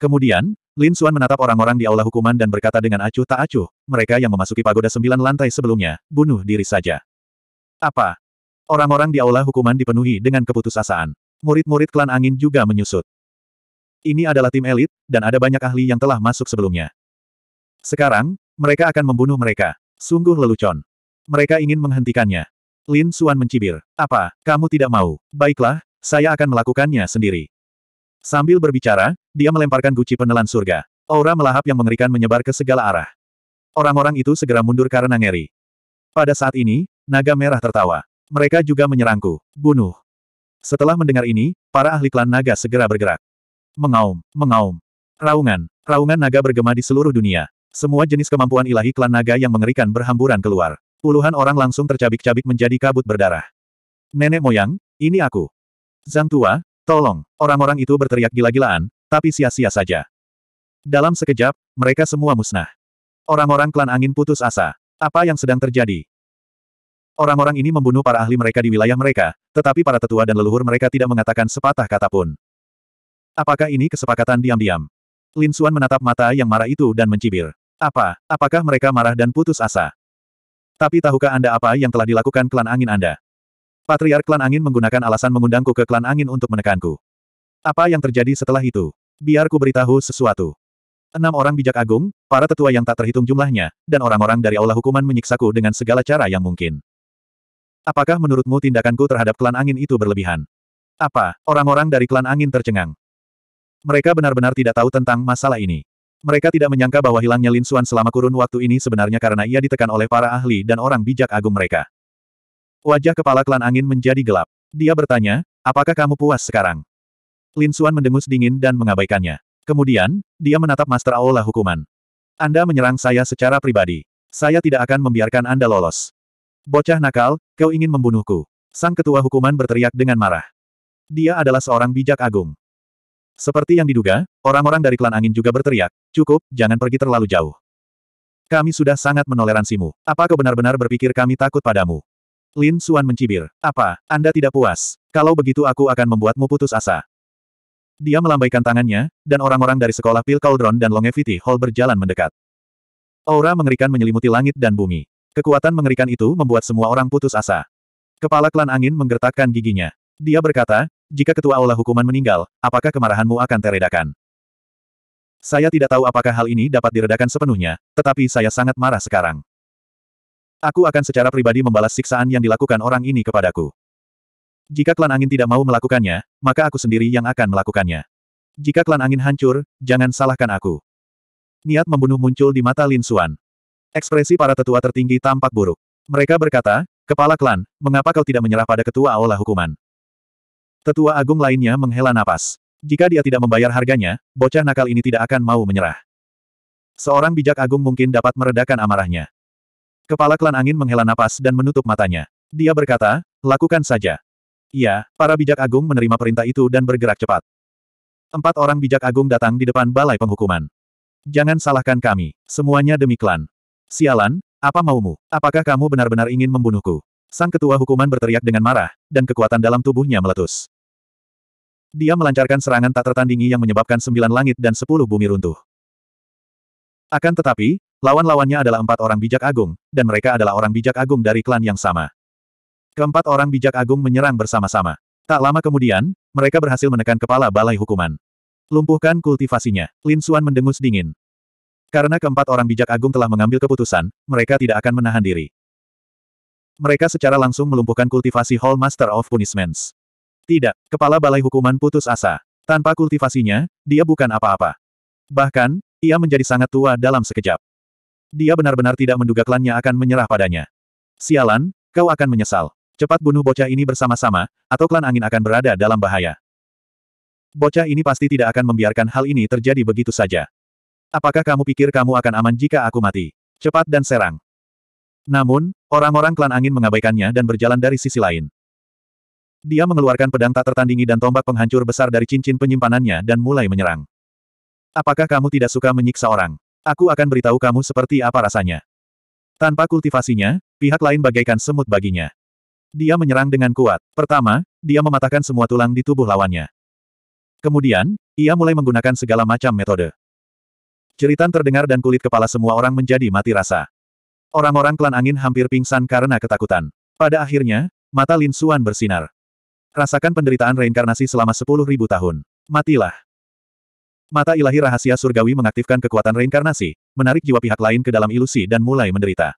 Kemudian, Lin Xuan menatap orang-orang di aula hukuman dan berkata dengan acuh tak acuh, mereka yang memasuki pagoda sembilan lantai sebelumnya, bunuh diri saja. Apa? Orang-orang di aula hukuman dipenuhi dengan keputusasaan. Murid-murid klan angin juga menyusut. Ini adalah tim elit, dan ada banyak ahli yang telah masuk sebelumnya. Sekarang, mereka akan membunuh mereka. Sungguh lelucon. Mereka ingin menghentikannya. Lin Suan mencibir. Apa, kamu tidak mau? Baiklah, saya akan melakukannya sendiri. Sambil berbicara, dia melemparkan guci penelan surga. Aura melahap yang mengerikan menyebar ke segala arah. Orang-orang itu segera mundur karena ngeri. Pada saat ini, naga merah tertawa. Mereka juga menyerangku. Bunuh. Setelah mendengar ini, para ahli klan naga segera bergerak. Mengaum, mengaum. Raungan, raungan naga bergema di seluruh dunia. Semua jenis kemampuan ilahi klan naga yang mengerikan berhamburan keluar. Puluhan orang langsung tercabik-cabik menjadi kabut berdarah. Nenek moyang, ini aku. Zhang Tua, tolong. Orang-orang itu berteriak gila-gilaan, tapi sia-sia saja. Dalam sekejap, mereka semua musnah. Orang-orang klan angin putus asa. Apa yang sedang terjadi? Orang-orang ini membunuh para ahli mereka di wilayah mereka, tetapi para tetua dan leluhur mereka tidak mengatakan sepatah kata pun. Apakah ini kesepakatan diam-diam? Lin Xuan menatap mata yang marah itu dan mencibir. Apa, apakah mereka marah dan putus asa? Tapi tahukah Anda apa yang telah dilakukan klan angin Anda? Patriark klan angin menggunakan alasan mengundangku ke klan angin untuk menekanku. Apa yang terjadi setelah itu? Biarku beritahu sesuatu. Enam orang bijak agung, para tetua yang tak terhitung jumlahnya, dan orang-orang dari aula hukuman menyiksaku dengan segala cara yang mungkin. Apakah menurutmu tindakanku terhadap klan angin itu berlebihan? Apa, orang-orang dari klan angin tercengang? Mereka benar-benar tidak tahu tentang masalah ini. Mereka tidak menyangka bahwa hilangnya Lin Xuan selama kurun waktu ini sebenarnya karena ia ditekan oleh para ahli dan orang bijak agung mereka. Wajah kepala klan angin menjadi gelap. Dia bertanya, apakah kamu puas sekarang? Lin Xuan mendengus dingin dan mengabaikannya. Kemudian, dia menatap Master Aula hukuman. Anda menyerang saya secara pribadi. Saya tidak akan membiarkan Anda lolos. Bocah nakal, kau ingin membunuhku. Sang ketua hukuman berteriak dengan marah. Dia adalah seorang bijak agung. Seperti yang diduga, orang-orang dari klan angin juga berteriak, cukup, jangan pergi terlalu jauh. Kami sudah sangat menoleransimu. Apa kau benar-benar berpikir kami takut padamu? Lin Suan mencibir. Apa, Anda tidak puas? Kalau begitu aku akan membuatmu putus asa. Dia melambaikan tangannya, dan orang-orang dari sekolah Pil Cauldron dan Longevity Hall berjalan mendekat. Aura mengerikan menyelimuti langit dan bumi. Kekuatan mengerikan itu membuat semua orang putus asa. Kepala klan angin menggertakkan giginya. Dia berkata, jika ketua aula hukuman meninggal, apakah kemarahanmu akan teredakan? Saya tidak tahu apakah hal ini dapat diredakan sepenuhnya, tetapi saya sangat marah sekarang. Aku akan secara pribadi membalas siksaan yang dilakukan orang ini kepadaku. Jika klan angin tidak mau melakukannya, maka aku sendiri yang akan melakukannya. Jika klan angin hancur, jangan salahkan aku. Niat membunuh muncul di mata Lin Suan." Ekspresi para tetua tertinggi tampak buruk. Mereka berkata, Kepala klan, mengapa kau tidak menyerah pada ketua aula hukuman? Tetua agung lainnya menghela napas. Jika dia tidak membayar harganya, bocah nakal ini tidak akan mau menyerah. Seorang bijak agung mungkin dapat meredakan amarahnya. Kepala klan angin menghela napas dan menutup matanya. Dia berkata, lakukan saja. Iya, para bijak agung menerima perintah itu dan bergerak cepat. Empat orang bijak agung datang di depan balai penghukuman. Jangan salahkan kami, semuanya demi klan. Sialan, apa maumu? Apakah kamu benar-benar ingin membunuhku? Sang ketua hukuman berteriak dengan marah, dan kekuatan dalam tubuhnya meletus. Dia melancarkan serangan tak tertandingi yang menyebabkan sembilan langit dan sepuluh bumi runtuh. Akan tetapi, lawan-lawannya adalah empat orang bijak agung, dan mereka adalah orang bijak agung dari klan yang sama. Keempat orang bijak agung menyerang bersama-sama. Tak lama kemudian, mereka berhasil menekan kepala balai hukuman. Lumpuhkan kultivasinya. Lin Suan mendengus dingin. Karena keempat orang bijak agung telah mengambil keputusan, mereka tidak akan menahan diri. Mereka secara langsung melumpuhkan kultivasi Hall Master of Punishments. Tidak, kepala balai hukuman putus asa. Tanpa kultivasinya, dia bukan apa-apa. Bahkan, ia menjadi sangat tua dalam sekejap. Dia benar-benar tidak menduga klannya akan menyerah padanya. Sialan, kau akan menyesal. Cepat bunuh bocah ini bersama-sama, atau klan angin akan berada dalam bahaya. Bocah ini pasti tidak akan membiarkan hal ini terjadi begitu saja. Apakah kamu pikir kamu akan aman jika aku mati? Cepat dan serang. Namun, orang-orang klan angin mengabaikannya dan berjalan dari sisi lain. Dia mengeluarkan pedang tak tertandingi dan tombak penghancur besar dari cincin penyimpanannya dan mulai menyerang. Apakah kamu tidak suka menyiksa orang? Aku akan beritahu kamu seperti apa rasanya. Tanpa kultivasinya, pihak lain bagaikan semut baginya. Dia menyerang dengan kuat. Pertama, dia mematahkan semua tulang di tubuh lawannya. Kemudian, ia mulai menggunakan segala macam metode. Jeritan terdengar dan kulit kepala semua orang menjadi mati rasa. Orang-orang klan angin hampir pingsan karena ketakutan. Pada akhirnya, mata Lin Suan bersinar. Rasakan penderitaan reinkarnasi selama sepuluh ribu tahun. Matilah. Mata ilahi rahasia surgawi mengaktifkan kekuatan reinkarnasi, menarik jiwa pihak lain ke dalam ilusi dan mulai menderita.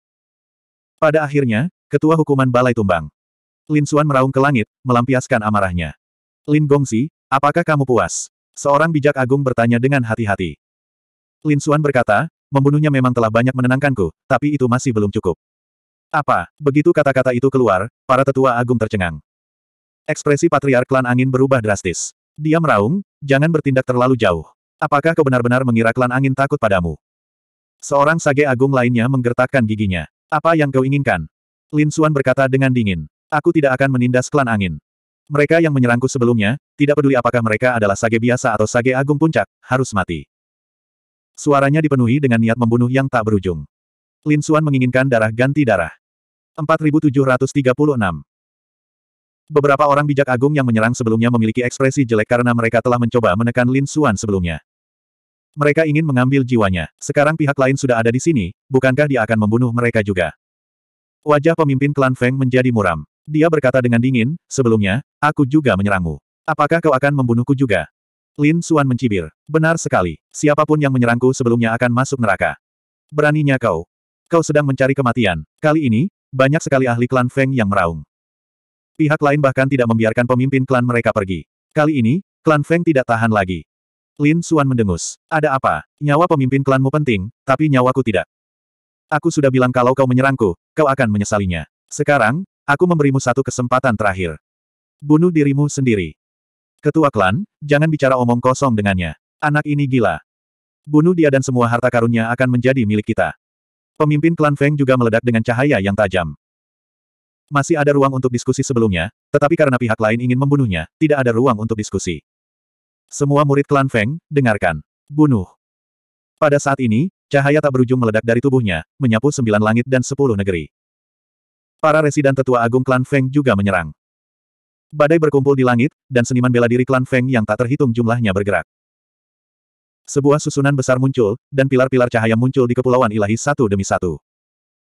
Pada akhirnya, ketua hukuman balai tumbang. Lin Suan meraung ke langit, melampiaskan amarahnya. Lin Gongzi, apakah kamu puas? Seorang bijak agung bertanya dengan hati-hati. Lin Xuan berkata, membunuhnya memang telah banyak menenangkanku, tapi itu masih belum cukup. Apa? Begitu kata-kata itu keluar, para tetua agung tercengang. Ekspresi patriark klan angin berubah drastis. Dia meraung, jangan bertindak terlalu jauh. Apakah kau benar-benar mengira klan angin takut padamu? Seorang sage agung lainnya menggertakkan giginya. Apa yang kau inginkan? Lin Xuan berkata dengan dingin. Aku tidak akan menindas klan angin. Mereka yang menyerangku sebelumnya, tidak peduli apakah mereka adalah sage biasa atau sage agung puncak, harus mati. Suaranya dipenuhi dengan niat membunuh yang tak berujung. Lin Xuan menginginkan darah ganti darah. 4736 Beberapa orang bijak agung yang menyerang sebelumnya memiliki ekspresi jelek karena mereka telah mencoba menekan Lin Xuan sebelumnya. Mereka ingin mengambil jiwanya. Sekarang pihak lain sudah ada di sini, bukankah dia akan membunuh mereka juga? Wajah pemimpin klan Feng menjadi muram. Dia berkata dengan dingin, sebelumnya, aku juga menyerangmu. Apakah kau akan membunuhku juga? Lin Suan mencibir. Benar sekali, siapapun yang menyerangku sebelumnya akan masuk neraka. Beraninya kau. Kau sedang mencari kematian. Kali ini, banyak sekali ahli klan Feng yang meraung. Pihak lain bahkan tidak membiarkan pemimpin klan mereka pergi. Kali ini, klan Feng tidak tahan lagi. Lin Suan mendengus. Ada apa? Nyawa pemimpin klanmu penting, tapi nyawaku tidak. Aku sudah bilang kalau kau menyerangku, kau akan menyesalinya. Sekarang, aku memberimu satu kesempatan terakhir. Bunuh dirimu sendiri. Ketua klan, jangan bicara omong kosong dengannya. Anak ini gila. Bunuh dia dan semua harta karunnya akan menjadi milik kita. Pemimpin klan Feng juga meledak dengan cahaya yang tajam. Masih ada ruang untuk diskusi sebelumnya, tetapi karena pihak lain ingin membunuhnya, tidak ada ruang untuk diskusi. Semua murid klan Feng, dengarkan. Bunuh. Pada saat ini, cahaya tak berujung meledak dari tubuhnya, menyapu sembilan langit dan sepuluh negeri. Para residen tetua agung klan Feng juga menyerang. Badai berkumpul di langit, dan seniman bela diri klan Feng yang tak terhitung jumlahnya bergerak. Sebuah susunan besar muncul, dan pilar-pilar cahaya muncul di kepulauan ilahi satu demi satu.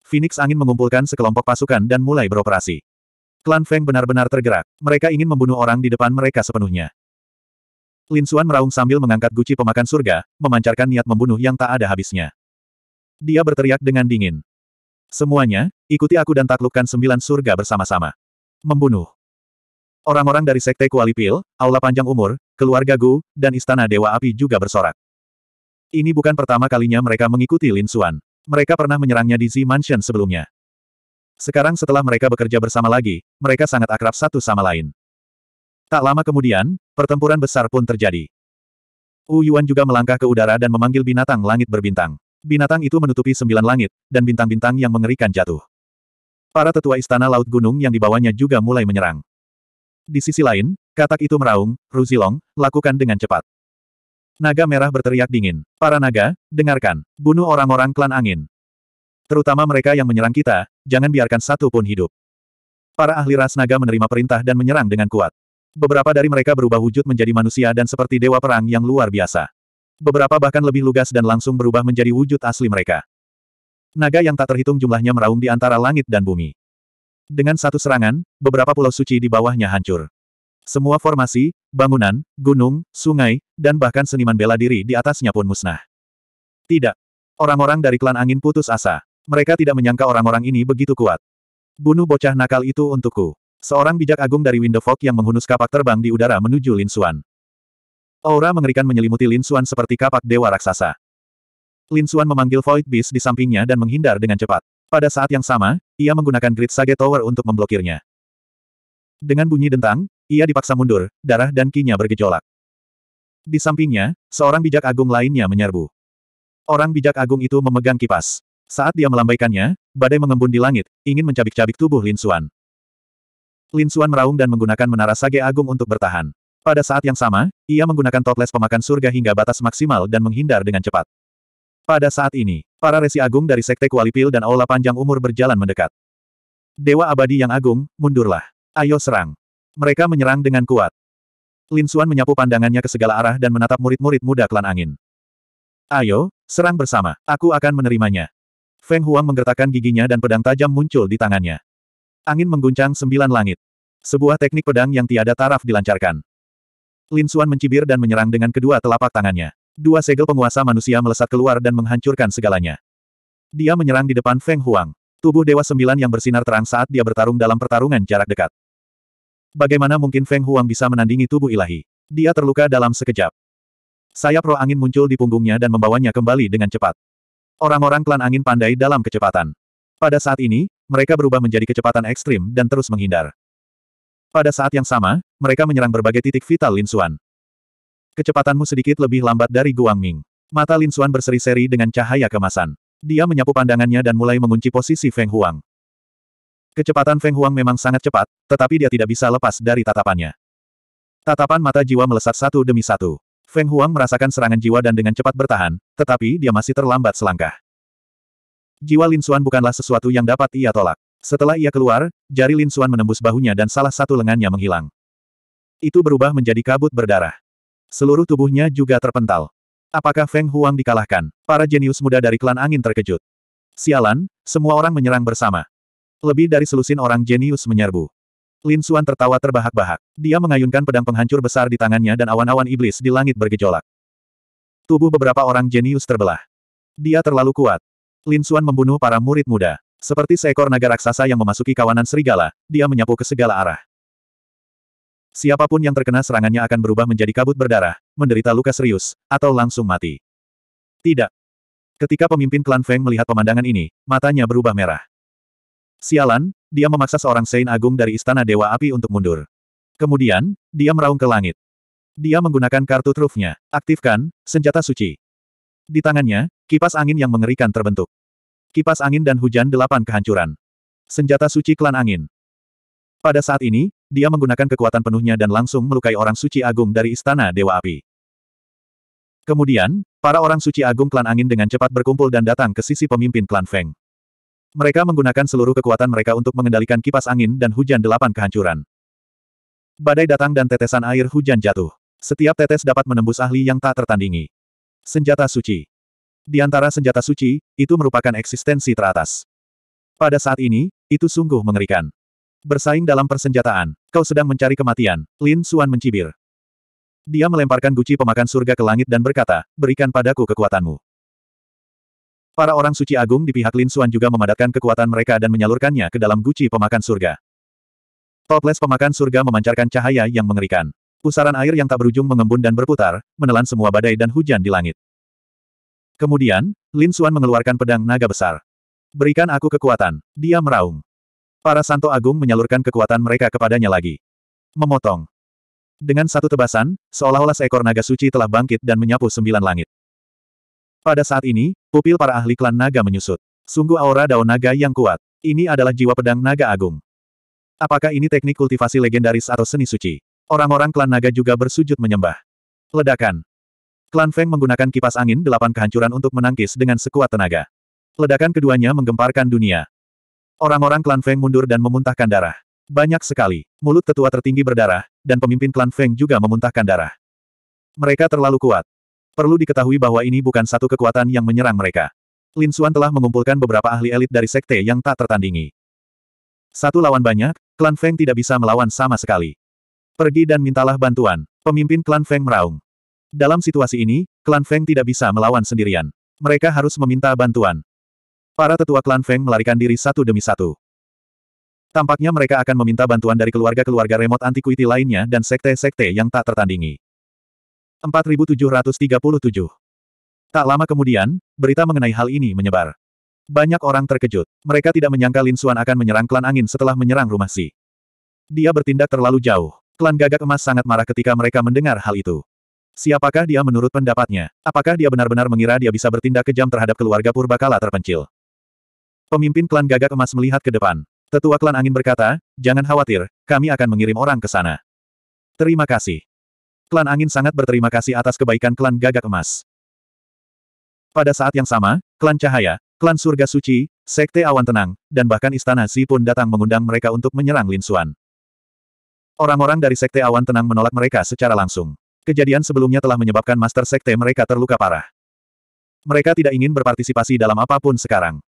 Phoenix Angin mengumpulkan sekelompok pasukan dan mulai beroperasi. Klan Feng benar-benar tergerak. Mereka ingin membunuh orang di depan mereka sepenuhnya. Lin Xuan meraung sambil mengangkat guci pemakan surga, memancarkan niat membunuh yang tak ada habisnya. Dia berteriak dengan dingin. Semuanya, ikuti aku dan taklukkan sembilan surga bersama-sama. Membunuh. Orang-orang dari Sekte Kualipil, Aula Panjang Umur, keluarga Gu, dan Istana Dewa Api juga bersorak. Ini bukan pertama kalinya mereka mengikuti Lin Xuan. Mereka pernah menyerangnya di Z Mansion sebelumnya. Sekarang setelah mereka bekerja bersama lagi, mereka sangat akrab satu sama lain. Tak lama kemudian, pertempuran besar pun terjadi. Wu Yuan juga melangkah ke udara dan memanggil binatang langit berbintang. Binatang itu menutupi sembilan langit, dan bintang-bintang yang mengerikan jatuh. Para tetua istana Laut Gunung yang dibawanya juga mulai menyerang. Di sisi lain, katak itu meraung, Ruzilong, lakukan dengan cepat. Naga merah berteriak dingin. Para naga, dengarkan. Bunuh orang-orang klan angin. Terutama mereka yang menyerang kita, jangan biarkan satu pun hidup. Para ahli ras naga menerima perintah dan menyerang dengan kuat. Beberapa dari mereka berubah wujud menjadi manusia dan seperti dewa perang yang luar biasa. Beberapa bahkan lebih lugas dan langsung berubah menjadi wujud asli mereka. Naga yang tak terhitung jumlahnya meraung di antara langit dan bumi. Dengan satu serangan, beberapa pulau suci di bawahnya hancur. Semua formasi, bangunan, gunung, sungai, dan bahkan seniman bela diri di atasnya pun musnah. Tidak. Orang-orang dari klan angin putus asa. Mereka tidak menyangka orang-orang ini begitu kuat. Bunuh bocah nakal itu untukku. Seorang bijak agung dari Windowfog yang menghunus kapak terbang di udara menuju Lin Xuan. Aura mengerikan menyelimuti Lin Xuan seperti kapak dewa raksasa. Lin Xuan memanggil Void Beast di sampingnya dan menghindar dengan cepat. Pada saat yang sama, ia menggunakan Grid Sage Tower untuk memblokirnya. Dengan bunyi dentang, ia dipaksa mundur, darah dan kinya bergejolak. Di sampingnya, seorang bijak agung lainnya menyerbu. Orang bijak agung itu memegang kipas. Saat dia melambaikannya, badai mengembun di langit, ingin mencabik-cabik tubuh Lin Xuan. Lin Xuan meraung dan menggunakan menara Sage Agung untuk bertahan. Pada saat yang sama, ia menggunakan toples pemakan surga hingga batas maksimal dan menghindar dengan cepat. Pada saat ini, para resi agung dari Sekte Kualipil dan Aula Panjang Umur berjalan mendekat. Dewa abadi yang agung, mundurlah. Ayo serang. Mereka menyerang dengan kuat. Lin Suan menyapu pandangannya ke segala arah dan menatap murid-murid muda klan angin. Ayo, serang bersama. Aku akan menerimanya. Feng Huang menggertakkan giginya dan pedang tajam muncul di tangannya. Angin mengguncang sembilan langit. Sebuah teknik pedang yang tiada taraf dilancarkan. Lin Suan mencibir dan menyerang dengan kedua telapak tangannya. Dua segel penguasa manusia melesat keluar dan menghancurkan segalanya. Dia menyerang di depan Feng Huang. Tubuh Dewa Sembilan yang bersinar terang saat dia bertarung dalam pertarungan jarak dekat. Bagaimana mungkin Feng Huang bisa menandingi tubuh ilahi? Dia terluka dalam sekejap. Sayap roh angin muncul di punggungnya dan membawanya kembali dengan cepat. Orang-orang klan angin pandai dalam kecepatan. Pada saat ini, mereka berubah menjadi kecepatan ekstrim dan terus menghindar. Pada saat yang sama, mereka menyerang berbagai titik vital Lin Xuan. Kecepatanmu sedikit lebih lambat dari Guangming. Mata Lin Xuan berseri-seri dengan cahaya kemasan. Dia menyapu pandangannya dan mulai mengunci posisi Feng Huang. Kecepatan Feng Huang memang sangat cepat, tetapi dia tidak bisa lepas dari tatapannya. Tatapan mata jiwa melesat satu demi satu. Feng Huang merasakan serangan jiwa dan dengan cepat bertahan, tetapi dia masih terlambat selangkah. Jiwa Lin Xuan bukanlah sesuatu yang dapat ia tolak. Setelah ia keluar, jari Lin Xuan menembus bahunya dan salah satu lengannya menghilang. Itu berubah menjadi kabut berdarah. Seluruh tubuhnya juga terpental. Apakah Feng Huang dikalahkan? Para jenius muda dari klan angin terkejut. Sialan, semua orang menyerang bersama. Lebih dari selusin orang jenius menyerbu. Lin Xuan tertawa terbahak-bahak. Dia mengayunkan pedang penghancur besar di tangannya dan awan-awan iblis di langit bergejolak. Tubuh beberapa orang jenius terbelah. Dia terlalu kuat. Lin Xuan membunuh para murid muda. Seperti seekor naga raksasa yang memasuki kawanan serigala, dia menyapu ke segala arah. Siapapun yang terkena serangannya akan berubah menjadi kabut berdarah, menderita luka serius, atau langsung mati. Tidak. Ketika pemimpin klan Feng melihat pemandangan ini, matanya berubah merah. Sialan, dia memaksa seorang Sein Agung dari Istana Dewa Api untuk mundur. Kemudian, dia meraung ke langit. Dia menggunakan kartu trufnya. Aktifkan, senjata suci. Di tangannya, kipas angin yang mengerikan terbentuk. Kipas angin dan hujan delapan kehancuran. Senjata suci klan angin. Pada saat ini, dia menggunakan kekuatan penuhnya dan langsung melukai orang suci agung dari Istana Dewa Api. Kemudian, para orang suci agung klan angin dengan cepat berkumpul dan datang ke sisi pemimpin klan Feng. Mereka menggunakan seluruh kekuatan mereka untuk mengendalikan kipas angin dan hujan delapan kehancuran. Badai datang dan tetesan air hujan jatuh. Setiap tetes dapat menembus ahli yang tak tertandingi. Senjata suci. Di antara senjata suci, itu merupakan eksistensi teratas. Pada saat ini, itu sungguh mengerikan. Bersaing dalam persenjataan. Kau sedang mencari kematian. Lin Suan mencibir. Dia melemparkan guci pemakan surga ke langit dan berkata, berikan padaku kekuatanmu. Para orang suci agung di pihak Lin Suan juga memadatkan kekuatan mereka dan menyalurkannya ke dalam guci pemakan surga. Toples pemakan surga memancarkan cahaya yang mengerikan. Pusaran air yang tak berujung mengembun dan berputar, menelan semua badai dan hujan di langit. Kemudian, Lin Suan mengeluarkan pedang naga besar. Berikan aku kekuatan. Dia meraung. Para Santo Agung menyalurkan kekuatan mereka kepadanya lagi. Memotong. Dengan satu tebasan, seolah-olah seekor naga suci telah bangkit dan menyapu sembilan langit. Pada saat ini, pupil para ahli klan naga menyusut. Sungguh aura daun naga yang kuat. Ini adalah jiwa pedang naga agung. Apakah ini teknik kultivasi legendaris atau seni suci? Orang-orang klan naga juga bersujud menyembah. Ledakan. Klan Feng menggunakan kipas angin delapan kehancuran untuk menangkis dengan sekuat tenaga. Ledakan keduanya menggemparkan dunia. Orang-orang klan Feng mundur dan memuntahkan darah. Banyak sekali. Mulut tetua tertinggi berdarah, dan pemimpin klan Feng juga memuntahkan darah. Mereka terlalu kuat. Perlu diketahui bahwa ini bukan satu kekuatan yang menyerang mereka. Lin Xuan telah mengumpulkan beberapa ahli elit dari sekte yang tak tertandingi. Satu lawan banyak, klan Feng tidak bisa melawan sama sekali. Pergi dan mintalah bantuan. Pemimpin klan Feng meraung. Dalam situasi ini, klan Feng tidak bisa melawan sendirian. Mereka harus meminta bantuan. Para tetua klan Feng melarikan diri satu demi satu. Tampaknya mereka akan meminta bantuan dari keluarga-keluarga remote antiquity lainnya dan sekte-sekte yang tak tertandingi. 4737 Tak lama kemudian, berita mengenai hal ini menyebar. Banyak orang terkejut. Mereka tidak menyangka Lin Xuan akan menyerang klan angin setelah menyerang rumah Si. Dia bertindak terlalu jauh. Klan gagak emas sangat marah ketika mereka mendengar hal itu. Siapakah dia menurut pendapatnya? Apakah dia benar-benar mengira dia bisa bertindak kejam terhadap keluarga purbakala terpencil? Pemimpin klan gagak emas melihat ke depan. Tetua klan angin berkata, jangan khawatir, kami akan mengirim orang ke sana. Terima kasih. Klan angin sangat berterima kasih atas kebaikan klan gagak emas. Pada saat yang sama, klan cahaya, klan surga suci, sekte awan tenang, dan bahkan istana Si pun datang mengundang mereka untuk menyerang Lin Xuan. Orang-orang dari sekte awan tenang menolak mereka secara langsung. Kejadian sebelumnya telah menyebabkan master sekte mereka terluka parah. Mereka tidak ingin berpartisipasi dalam apapun sekarang.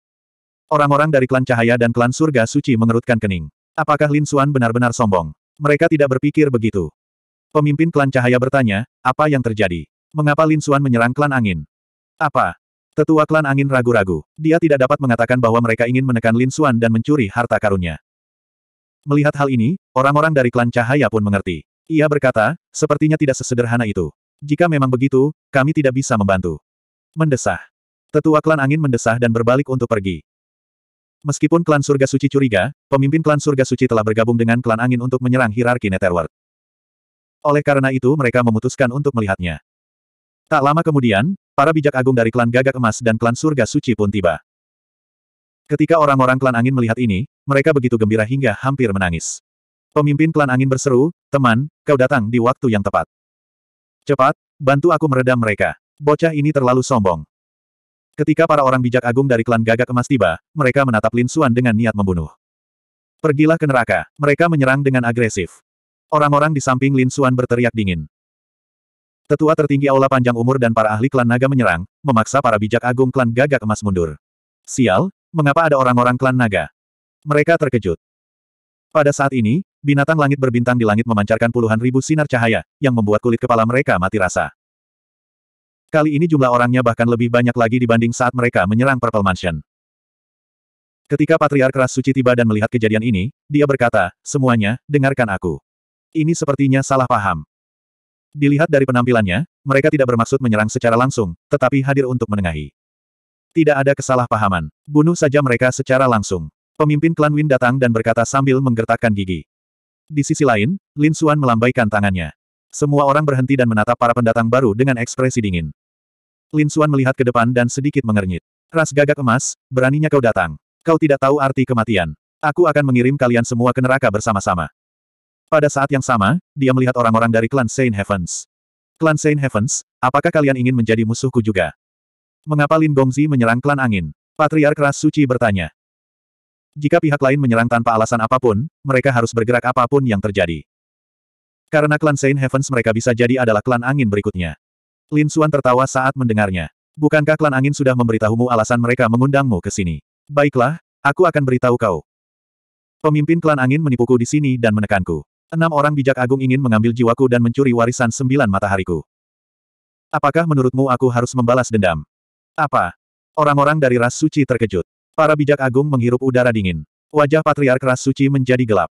Orang-orang dari klan cahaya dan klan surga suci mengerutkan kening. Apakah Lin Xuan benar-benar sombong? Mereka tidak berpikir begitu. Pemimpin klan cahaya bertanya, apa yang terjadi? Mengapa Lin Xuan menyerang klan angin? Apa? Tetua klan angin ragu-ragu. Dia tidak dapat mengatakan bahwa mereka ingin menekan Lin Xuan dan mencuri harta karunnya. Melihat hal ini, orang-orang dari klan cahaya pun mengerti. Ia berkata, sepertinya tidak sesederhana itu. Jika memang begitu, kami tidak bisa membantu. Mendesah. Tetua klan angin mendesah dan berbalik untuk pergi. Meskipun klan surga suci curiga, pemimpin klan surga suci telah bergabung dengan klan angin untuk menyerang hierarki Netherworld. Oleh karena itu mereka memutuskan untuk melihatnya. Tak lama kemudian, para bijak agung dari klan gagak emas dan klan surga suci pun tiba. Ketika orang-orang klan angin melihat ini, mereka begitu gembira hingga hampir menangis. Pemimpin klan angin berseru, teman, kau datang di waktu yang tepat. Cepat, bantu aku meredam mereka. Bocah ini terlalu sombong. Ketika para orang bijak agung dari klan gagak emas tiba, mereka menatap Lin Suan dengan niat membunuh. Pergilah ke neraka, mereka menyerang dengan agresif. Orang-orang di samping Lin Suan berteriak dingin. Tetua tertinggi aula panjang umur dan para ahli klan naga menyerang, memaksa para bijak agung klan gagak emas mundur. Sial, mengapa ada orang-orang klan naga? Mereka terkejut. Pada saat ini, binatang langit berbintang di langit memancarkan puluhan ribu sinar cahaya, yang membuat kulit kepala mereka mati rasa. Kali ini jumlah orangnya bahkan lebih banyak lagi dibanding saat mereka menyerang Purple Mansion. Ketika Patriark Ras Suci tiba dan melihat kejadian ini, dia berkata, semuanya, dengarkan aku. Ini sepertinya salah paham. Dilihat dari penampilannya, mereka tidak bermaksud menyerang secara langsung, tetapi hadir untuk menengahi. Tidak ada kesalahpahaman. Bunuh saja mereka secara langsung. Pemimpin klan Win datang dan berkata sambil menggertakkan gigi. Di sisi lain, Lin Xuan melambaikan tangannya. Semua orang berhenti dan menatap para pendatang baru dengan ekspresi dingin. Lin Suan melihat ke depan dan sedikit mengernyit. Ras gagak emas, beraninya kau datang. Kau tidak tahu arti kematian. Aku akan mengirim kalian semua ke neraka bersama-sama. Pada saat yang sama, dia melihat orang-orang dari klan Saint Heavens. Klan Saint Heavens, apakah kalian ingin menjadi musuhku juga? Mengapa Lin Gongzi menyerang klan angin? Patriark Ras Suci bertanya. Jika pihak lain menyerang tanpa alasan apapun, mereka harus bergerak apapun yang terjadi. Karena klan Saint Heavens mereka bisa jadi adalah klan angin berikutnya. Lin Suan tertawa saat mendengarnya. Bukankah klan angin sudah memberitahumu alasan mereka mengundangmu ke sini? Baiklah, aku akan beritahu kau. Pemimpin klan angin menipuku di sini dan menekanku. Enam orang bijak agung ingin mengambil jiwaku dan mencuri warisan sembilan matahariku. Apakah menurutmu aku harus membalas dendam? Apa? Orang-orang dari ras suci terkejut. Para bijak agung menghirup udara dingin. Wajah patriark ras suci menjadi gelap.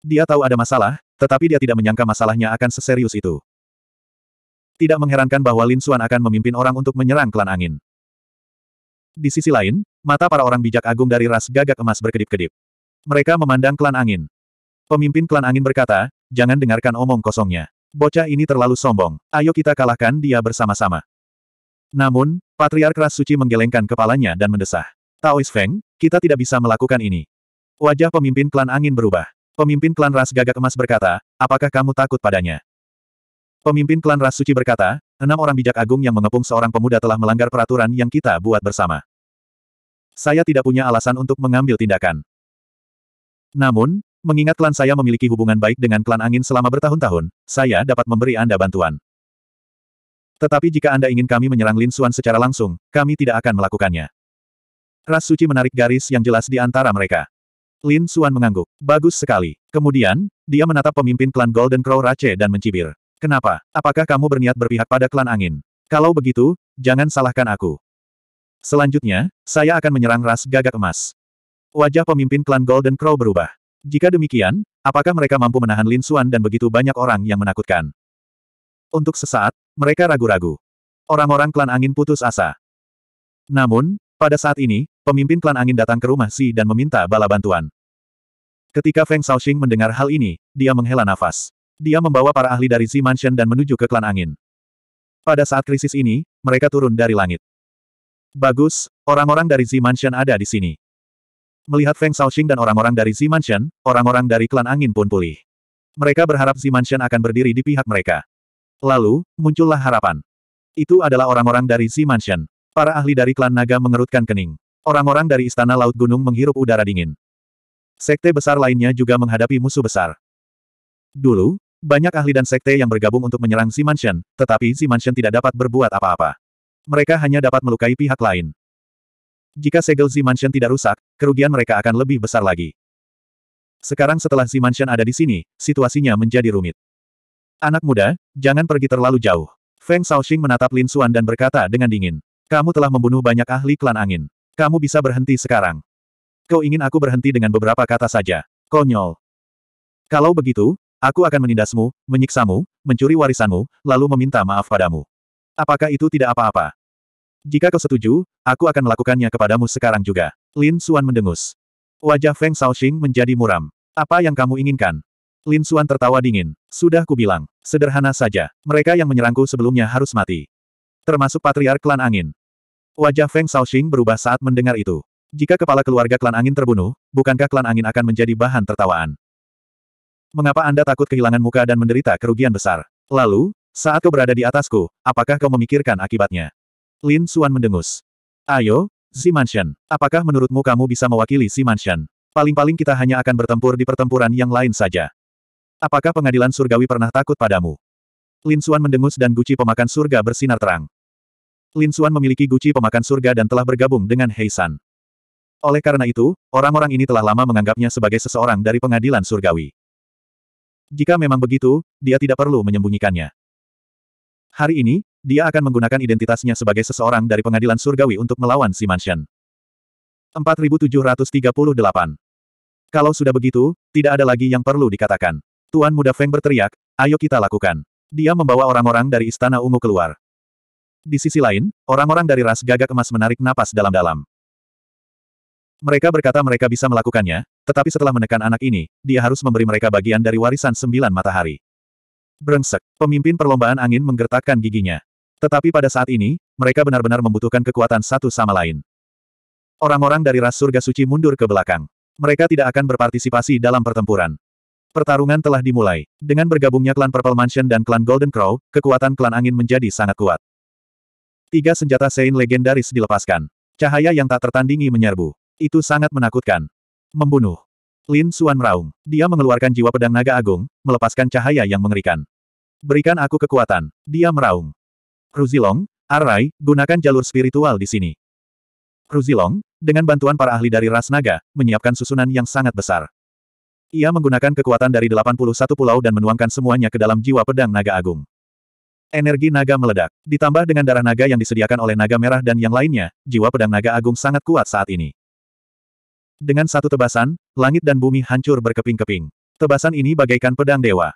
Dia tahu ada masalah, tetapi dia tidak menyangka masalahnya akan seserius itu. Tidak mengherankan bahwa Lin Xuan akan memimpin orang untuk menyerang klan angin. Di sisi lain, mata para orang bijak agung dari ras gagak emas berkedip-kedip. Mereka memandang klan angin. Pemimpin klan angin berkata, jangan dengarkan omong kosongnya. Bocah ini terlalu sombong, ayo kita kalahkan dia bersama-sama. Namun, Patriark Ras Suci menggelengkan kepalanya dan mendesah. Taois Feng, kita tidak bisa melakukan ini. Wajah pemimpin klan angin berubah. Pemimpin klan ras gagak emas berkata, apakah kamu takut padanya? Pemimpin klan Ras Suci berkata, enam orang bijak agung yang mengepung seorang pemuda telah melanggar peraturan yang kita buat bersama. Saya tidak punya alasan untuk mengambil tindakan. Namun, mengingat klan saya memiliki hubungan baik dengan klan angin selama bertahun-tahun, saya dapat memberi Anda bantuan. Tetapi jika Anda ingin kami menyerang Lin Suan secara langsung, kami tidak akan melakukannya. Ras Suci menarik garis yang jelas di antara mereka. Lin Suan mengangguk. Bagus sekali. Kemudian, dia menatap pemimpin klan Golden Crow Rache dan mencibir. Kenapa? Apakah kamu berniat berpihak pada klan angin? Kalau begitu, jangan salahkan aku. Selanjutnya, saya akan menyerang ras gagak emas. Wajah pemimpin klan Golden Crow berubah. Jika demikian, apakah mereka mampu menahan Lin Suan dan begitu banyak orang yang menakutkan? Untuk sesaat, mereka ragu-ragu. Orang-orang klan angin putus asa. Namun, pada saat ini, pemimpin klan angin datang ke rumah Si dan meminta bala bantuan. Ketika Feng Shaoxing mendengar hal ini, dia menghela nafas. Dia membawa para ahli dari Z Mansion dan menuju ke klan angin. Pada saat krisis ini, mereka turun dari langit. Bagus, orang-orang dari Z Mansion ada di sini. Melihat Feng Shaoxing dan orang-orang dari Z Mansion, orang-orang dari klan angin pun pulih. Mereka berharap Z Mansion akan berdiri di pihak mereka. Lalu, muncullah harapan. Itu adalah orang-orang dari Z Mansion. Para ahli dari klan naga mengerutkan kening. Orang-orang dari Istana Laut Gunung menghirup udara dingin. Sekte besar lainnya juga menghadapi musuh besar. Dulu, banyak ahli dan sekte yang bergabung untuk menyerang Si Mansion, tetapi Si Mansion tidak dapat berbuat apa-apa. Mereka hanya dapat melukai pihak lain. Jika segel Si Mansion tidak rusak, kerugian mereka akan lebih besar lagi. Sekarang setelah Si Mansion ada di sini, situasinya menjadi rumit. Anak muda, jangan pergi terlalu jauh. Feng Shaoxing menatap Lin Xuan dan berkata dengan dingin. Kamu telah membunuh banyak ahli klan angin. Kamu bisa berhenti sekarang. Kau ingin aku berhenti dengan beberapa kata saja. Konyol. Kalau begitu, Aku akan menindasmu, menyiksamu, mencuri warisanmu, lalu meminta maaf padamu. Apakah itu tidak apa-apa? Jika kau setuju, aku akan melakukannya kepadamu sekarang juga. Lin Xuan mendengus. Wajah Feng Shaoxing menjadi muram. Apa yang kamu inginkan? Lin Xuan tertawa dingin. Sudah kubilang, sederhana saja. Mereka yang menyerangku sebelumnya harus mati. Termasuk Patriar klan angin. Wajah Feng Shaoxing berubah saat mendengar itu. Jika kepala keluarga klan angin terbunuh, bukankah klan angin akan menjadi bahan tertawaan? Mengapa Anda takut kehilangan muka dan menderita kerugian besar? Lalu, saat kau berada di atasku, apakah kau memikirkan akibatnya? Lin Suan mendengus. Ayo, Xi Mansion, apakah menurutmu kamu bisa mewakili Xi Mansion? Paling-paling kita hanya akan bertempur di pertempuran yang lain saja. Apakah pengadilan surgawi pernah takut padamu? Lin Suan mendengus dan guci pemakan surga bersinar terang. Lin Suan memiliki guci pemakan surga dan telah bergabung dengan Hei San. Oleh karena itu, orang-orang ini telah lama menganggapnya sebagai seseorang dari pengadilan surgawi. Jika memang begitu, dia tidak perlu menyembunyikannya. Hari ini, dia akan menggunakan identitasnya sebagai seseorang dari pengadilan surgawi untuk melawan si Mansion. 4738 Kalau sudah begitu, tidak ada lagi yang perlu dikatakan. Tuan Muda Feng berteriak, ayo kita lakukan. Dia membawa orang-orang dari Istana Ungu keluar. Di sisi lain, orang-orang dari ras gagak emas menarik napas dalam-dalam. Mereka berkata mereka bisa melakukannya, tetapi setelah menekan anak ini, dia harus memberi mereka bagian dari warisan sembilan matahari. Brengsek, pemimpin perlombaan angin menggertakkan giginya. Tetapi pada saat ini, mereka benar-benar membutuhkan kekuatan satu sama lain. Orang-orang dari ras surga suci mundur ke belakang. Mereka tidak akan berpartisipasi dalam pertempuran. Pertarungan telah dimulai. Dengan bergabungnya klan Purple Mansion dan klan Golden Crow, kekuatan klan angin menjadi sangat kuat. Tiga senjata Sein legendaris dilepaskan. Cahaya yang tak tertandingi menyerbu. Itu sangat menakutkan. Membunuh. Lin Suan meraung. Dia mengeluarkan jiwa pedang naga agung, melepaskan cahaya yang mengerikan. Berikan aku kekuatan. Dia meraung. Ruzilong, Arai, gunakan jalur spiritual di sini. Ruzilong, dengan bantuan para ahli dari ras naga, menyiapkan susunan yang sangat besar. Ia menggunakan kekuatan dari 81 pulau dan menuangkan semuanya ke dalam jiwa pedang naga agung. Energi naga meledak, ditambah dengan darah naga yang disediakan oleh naga merah dan yang lainnya, jiwa pedang naga agung sangat kuat saat ini. Dengan satu tebasan, langit dan bumi hancur berkeping-keping. Tebasan ini bagaikan pedang dewa.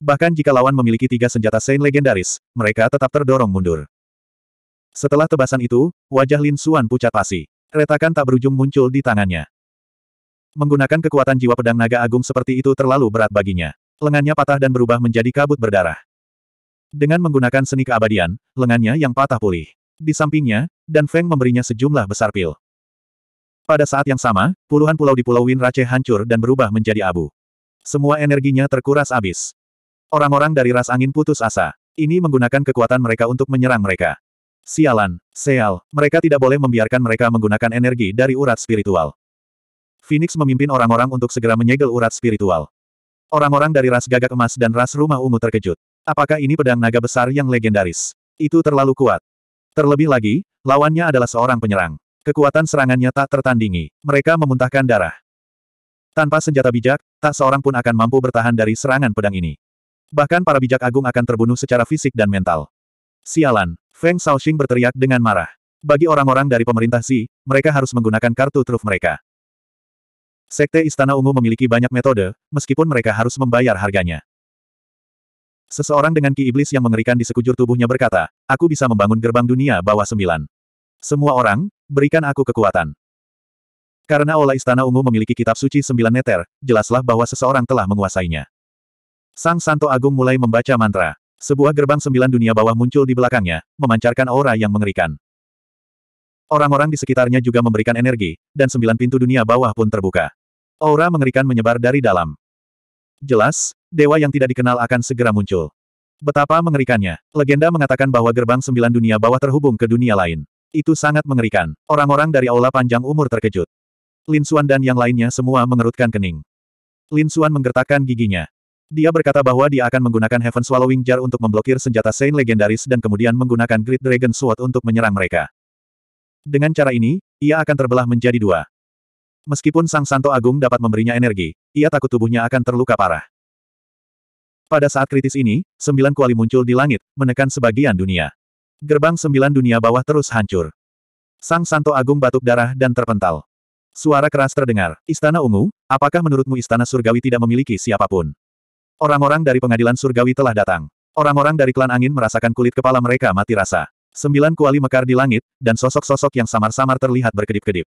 Bahkan jika lawan memiliki tiga senjata Saint legendaris, mereka tetap terdorong mundur. Setelah tebasan itu, wajah Lin Suan pucat pasi. Retakan tak berujung muncul di tangannya. Menggunakan kekuatan jiwa pedang naga agung seperti itu terlalu berat baginya. Lengannya patah dan berubah menjadi kabut berdarah. Dengan menggunakan seni keabadian, lengannya yang patah pulih. Di sampingnya, Dan Feng memberinya sejumlah besar pil. Pada saat yang sama, puluhan pulau di Pulau Winrace hancur dan berubah menjadi abu. Semua energinya terkuras abis. Orang-orang dari ras angin putus asa. Ini menggunakan kekuatan mereka untuk menyerang mereka. Sialan, seal, mereka tidak boleh membiarkan mereka menggunakan energi dari urat spiritual. Phoenix memimpin orang-orang untuk segera menyegel urat spiritual. Orang-orang dari ras gagak emas dan ras rumah ungu terkejut. Apakah ini pedang naga besar yang legendaris? Itu terlalu kuat. Terlebih lagi, lawannya adalah seorang penyerang. Kekuatan serangannya tak tertandingi. Mereka memuntahkan darah. Tanpa senjata bijak, tak seorang pun akan mampu bertahan dari serangan pedang ini. Bahkan para bijak agung akan terbunuh secara fisik dan mental. Sialan, Feng Shaoxing berteriak dengan marah. Bagi orang-orang dari pemerintah Xi, mereka harus menggunakan kartu truf mereka. Sekte Istana Ungu memiliki banyak metode, meskipun mereka harus membayar harganya. Seseorang dengan ki iblis yang mengerikan di sekujur tubuhnya berkata, aku bisa membangun gerbang dunia bawah sembilan. Semua orang, berikan aku kekuatan. Karena olah Istana Ungu memiliki kitab suci sembilan meter, jelaslah bahwa seseorang telah menguasainya. Sang Santo Agung mulai membaca mantra. Sebuah gerbang sembilan dunia bawah muncul di belakangnya, memancarkan aura yang mengerikan. Orang-orang di sekitarnya juga memberikan energi, dan sembilan pintu dunia bawah pun terbuka. Aura mengerikan menyebar dari dalam. Jelas, dewa yang tidak dikenal akan segera muncul. Betapa mengerikannya. Legenda mengatakan bahwa gerbang sembilan dunia bawah terhubung ke dunia lain. Itu sangat mengerikan. Orang-orang dari aula panjang umur terkejut. Lin Xuan dan yang lainnya semua mengerutkan kening. Lin Xuan menggertakkan giginya. Dia berkata bahwa dia akan menggunakan Heaven Swallowing Jar untuk memblokir senjata Saint Legendaris dan kemudian menggunakan Great Dragon Sword untuk menyerang mereka. Dengan cara ini, ia akan terbelah menjadi dua. Meskipun Sang Santo Agung dapat memberinya energi, ia takut tubuhnya akan terluka parah. Pada saat kritis ini, sembilan kuali muncul di langit, menekan sebagian dunia. Gerbang sembilan dunia bawah terus hancur. Sang Santo Agung batuk darah dan terpental. Suara keras terdengar. Istana Ungu, apakah menurutmu Istana Surgawi tidak memiliki siapapun? Orang-orang dari pengadilan Surgawi telah datang. Orang-orang dari klan angin merasakan kulit kepala mereka mati rasa. Sembilan kuali mekar di langit, dan sosok-sosok yang samar-samar terlihat berkedip-kedip.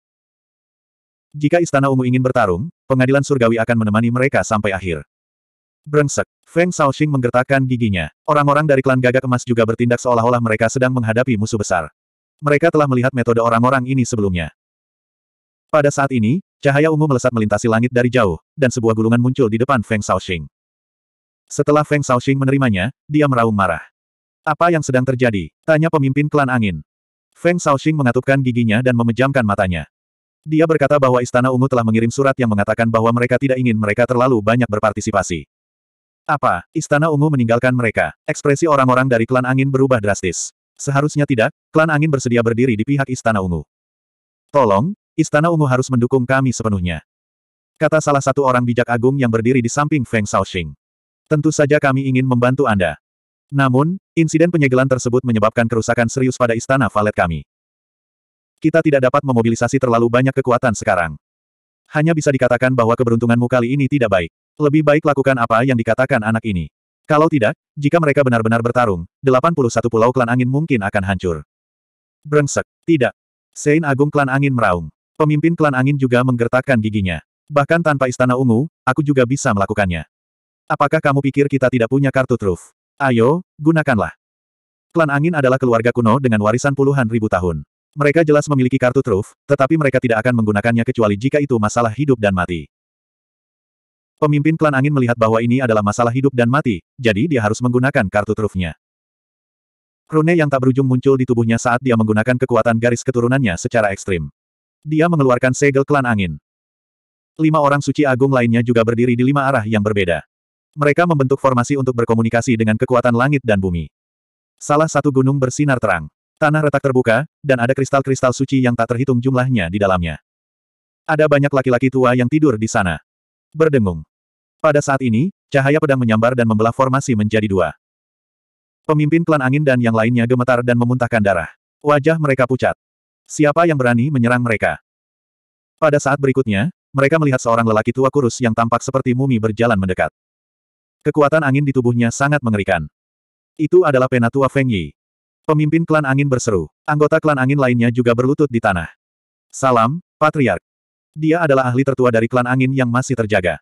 Jika Istana Ungu ingin bertarung, pengadilan Surgawi akan menemani mereka sampai akhir. Brengsek. Feng Shaoxing menggertakkan giginya. Orang-orang dari klan gagak emas juga bertindak seolah-olah mereka sedang menghadapi musuh besar. Mereka telah melihat metode orang-orang ini sebelumnya. Pada saat ini, cahaya ungu melesat melintasi langit dari jauh, dan sebuah gulungan muncul di depan Feng Shaoxing. Setelah Feng Shaoxing menerimanya, dia meraung marah. Apa yang sedang terjadi? Tanya pemimpin klan angin. Feng Shaoxing mengatupkan giginya dan memejamkan matanya. Dia berkata bahwa Istana Ungu telah mengirim surat yang mengatakan bahwa mereka tidak ingin mereka terlalu banyak berpartisipasi. Apa? Istana Ungu meninggalkan mereka. Ekspresi orang-orang dari klan angin berubah drastis. Seharusnya tidak, klan angin bersedia berdiri di pihak Istana Ungu. Tolong, Istana Ungu harus mendukung kami sepenuhnya. Kata salah satu orang bijak agung yang berdiri di samping Feng Shaoxing. Tentu saja kami ingin membantu Anda. Namun, insiden penyegelan tersebut menyebabkan kerusakan serius pada Istana Valet kami. Kita tidak dapat memobilisasi terlalu banyak kekuatan sekarang. Hanya bisa dikatakan bahwa keberuntunganmu kali ini tidak baik. Lebih baik lakukan apa yang dikatakan anak ini. Kalau tidak, jika mereka benar-benar bertarung, 81 pulau klan angin mungkin akan hancur. Brengsek. Tidak. Sein Agung klan angin meraung. Pemimpin klan angin juga menggertakkan giginya. Bahkan tanpa istana ungu, aku juga bisa melakukannya. Apakah kamu pikir kita tidak punya kartu truf? Ayo, gunakanlah. Klan angin adalah keluarga kuno dengan warisan puluhan ribu tahun. Mereka jelas memiliki kartu truf, tetapi mereka tidak akan menggunakannya kecuali jika itu masalah hidup dan mati. Pemimpin klan angin melihat bahwa ini adalah masalah hidup dan mati, jadi dia harus menggunakan kartu trufnya. Rune yang tak berujung muncul di tubuhnya saat dia menggunakan kekuatan garis keturunannya secara ekstrim. Dia mengeluarkan segel klan angin. Lima orang suci agung lainnya juga berdiri di lima arah yang berbeda. Mereka membentuk formasi untuk berkomunikasi dengan kekuatan langit dan bumi. Salah satu gunung bersinar terang. Tanah retak terbuka, dan ada kristal-kristal suci yang tak terhitung jumlahnya di dalamnya. Ada banyak laki-laki tua yang tidur di sana. Berdengung. Pada saat ini, cahaya pedang menyambar dan membelah formasi menjadi dua. Pemimpin klan angin dan yang lainnya gemetar dan memuntahkan darah. Wajah mereka pucat. Siapa yang berani menyerang mereka? Pada saat berikutnya, mereka melihat seorang lelaki tua kurus yang tampak seperti mumi berjalan mendekat. Kekuatan angin di tubuhnya sangat mengerikan. Itu adalah penatua Feng Yi. Pemimpin klan angin berseru. Anggota klan angin lainnya juga berlutut di tanah. Salam, Patriark. Dia adalah ahli tertua dari klan angin yang masih terjaga.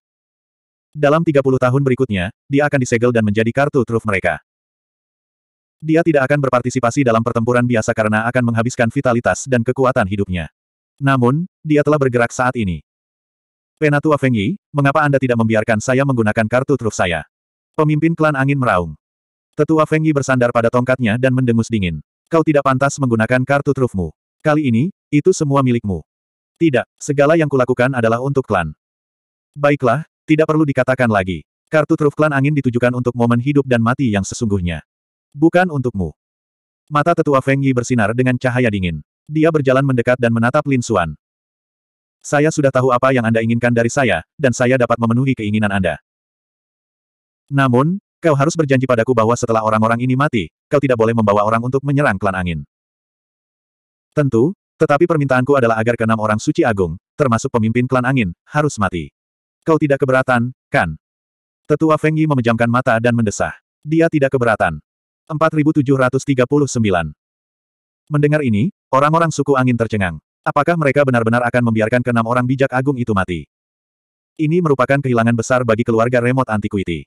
Dalam 30 tahun berikutnya, dia akan disegel dan menjadi kartu truf mereka. Dia tidak akan berpartisipasi dalam pertempuran biasa karena akan menghabiskan vitalitas dan kekuatan hidupnya. Namun, dia telah bergerak saat ini. Penatua Feng Yi, mengapa Anda tidak membiarkan saya menggunakan kartu truf saya? Pemimpin klan angin meraung. Tetua Feng Yi bersandar pada tongkatnya dan mendengus dingin. Kau tidak pantas menggunakan kartu trufmu. Kali ini, itu semua milikmu. Tidak, segala yang kulakukan adalah untuk klan. Baiklah, tidak perlu dikatakan lagi. Kartu truf klan angin ditujukan untuk momen hidup dan mati yang sesungguhnya. Bukan untukmu. Mata tetua Feng Yi bersinar dengan cahaya dingin. Dia berjalan mendekat dan menatap Lin Xuan. Saya sudah tahu apa yang Anda inginkan dari saya, dan saya dapat memenuhi keinginan Anda. Namun, kau harus berjanji padaku bahwa setelah orang-orang ini mati, kau tidak boleh membawa orang untuk menyerang klan angin. Tentu, tetapi permintaanku adalah agar keenam orang suci agung, termasuk pemimpin klan angin, harus mati. Kau tidak keberatan, kan? Tetua Feng Yi memejamkan mata dan mendesah. Dia tidak keberatan. 4739 Mendengar ini, orang-orang suku angin tercengang. Apakah mereka benar-benar akan membiarkan keenam orang bijak agung itu mati? Ini merupakan kehilangan besar bagi keluarga remote antiquity.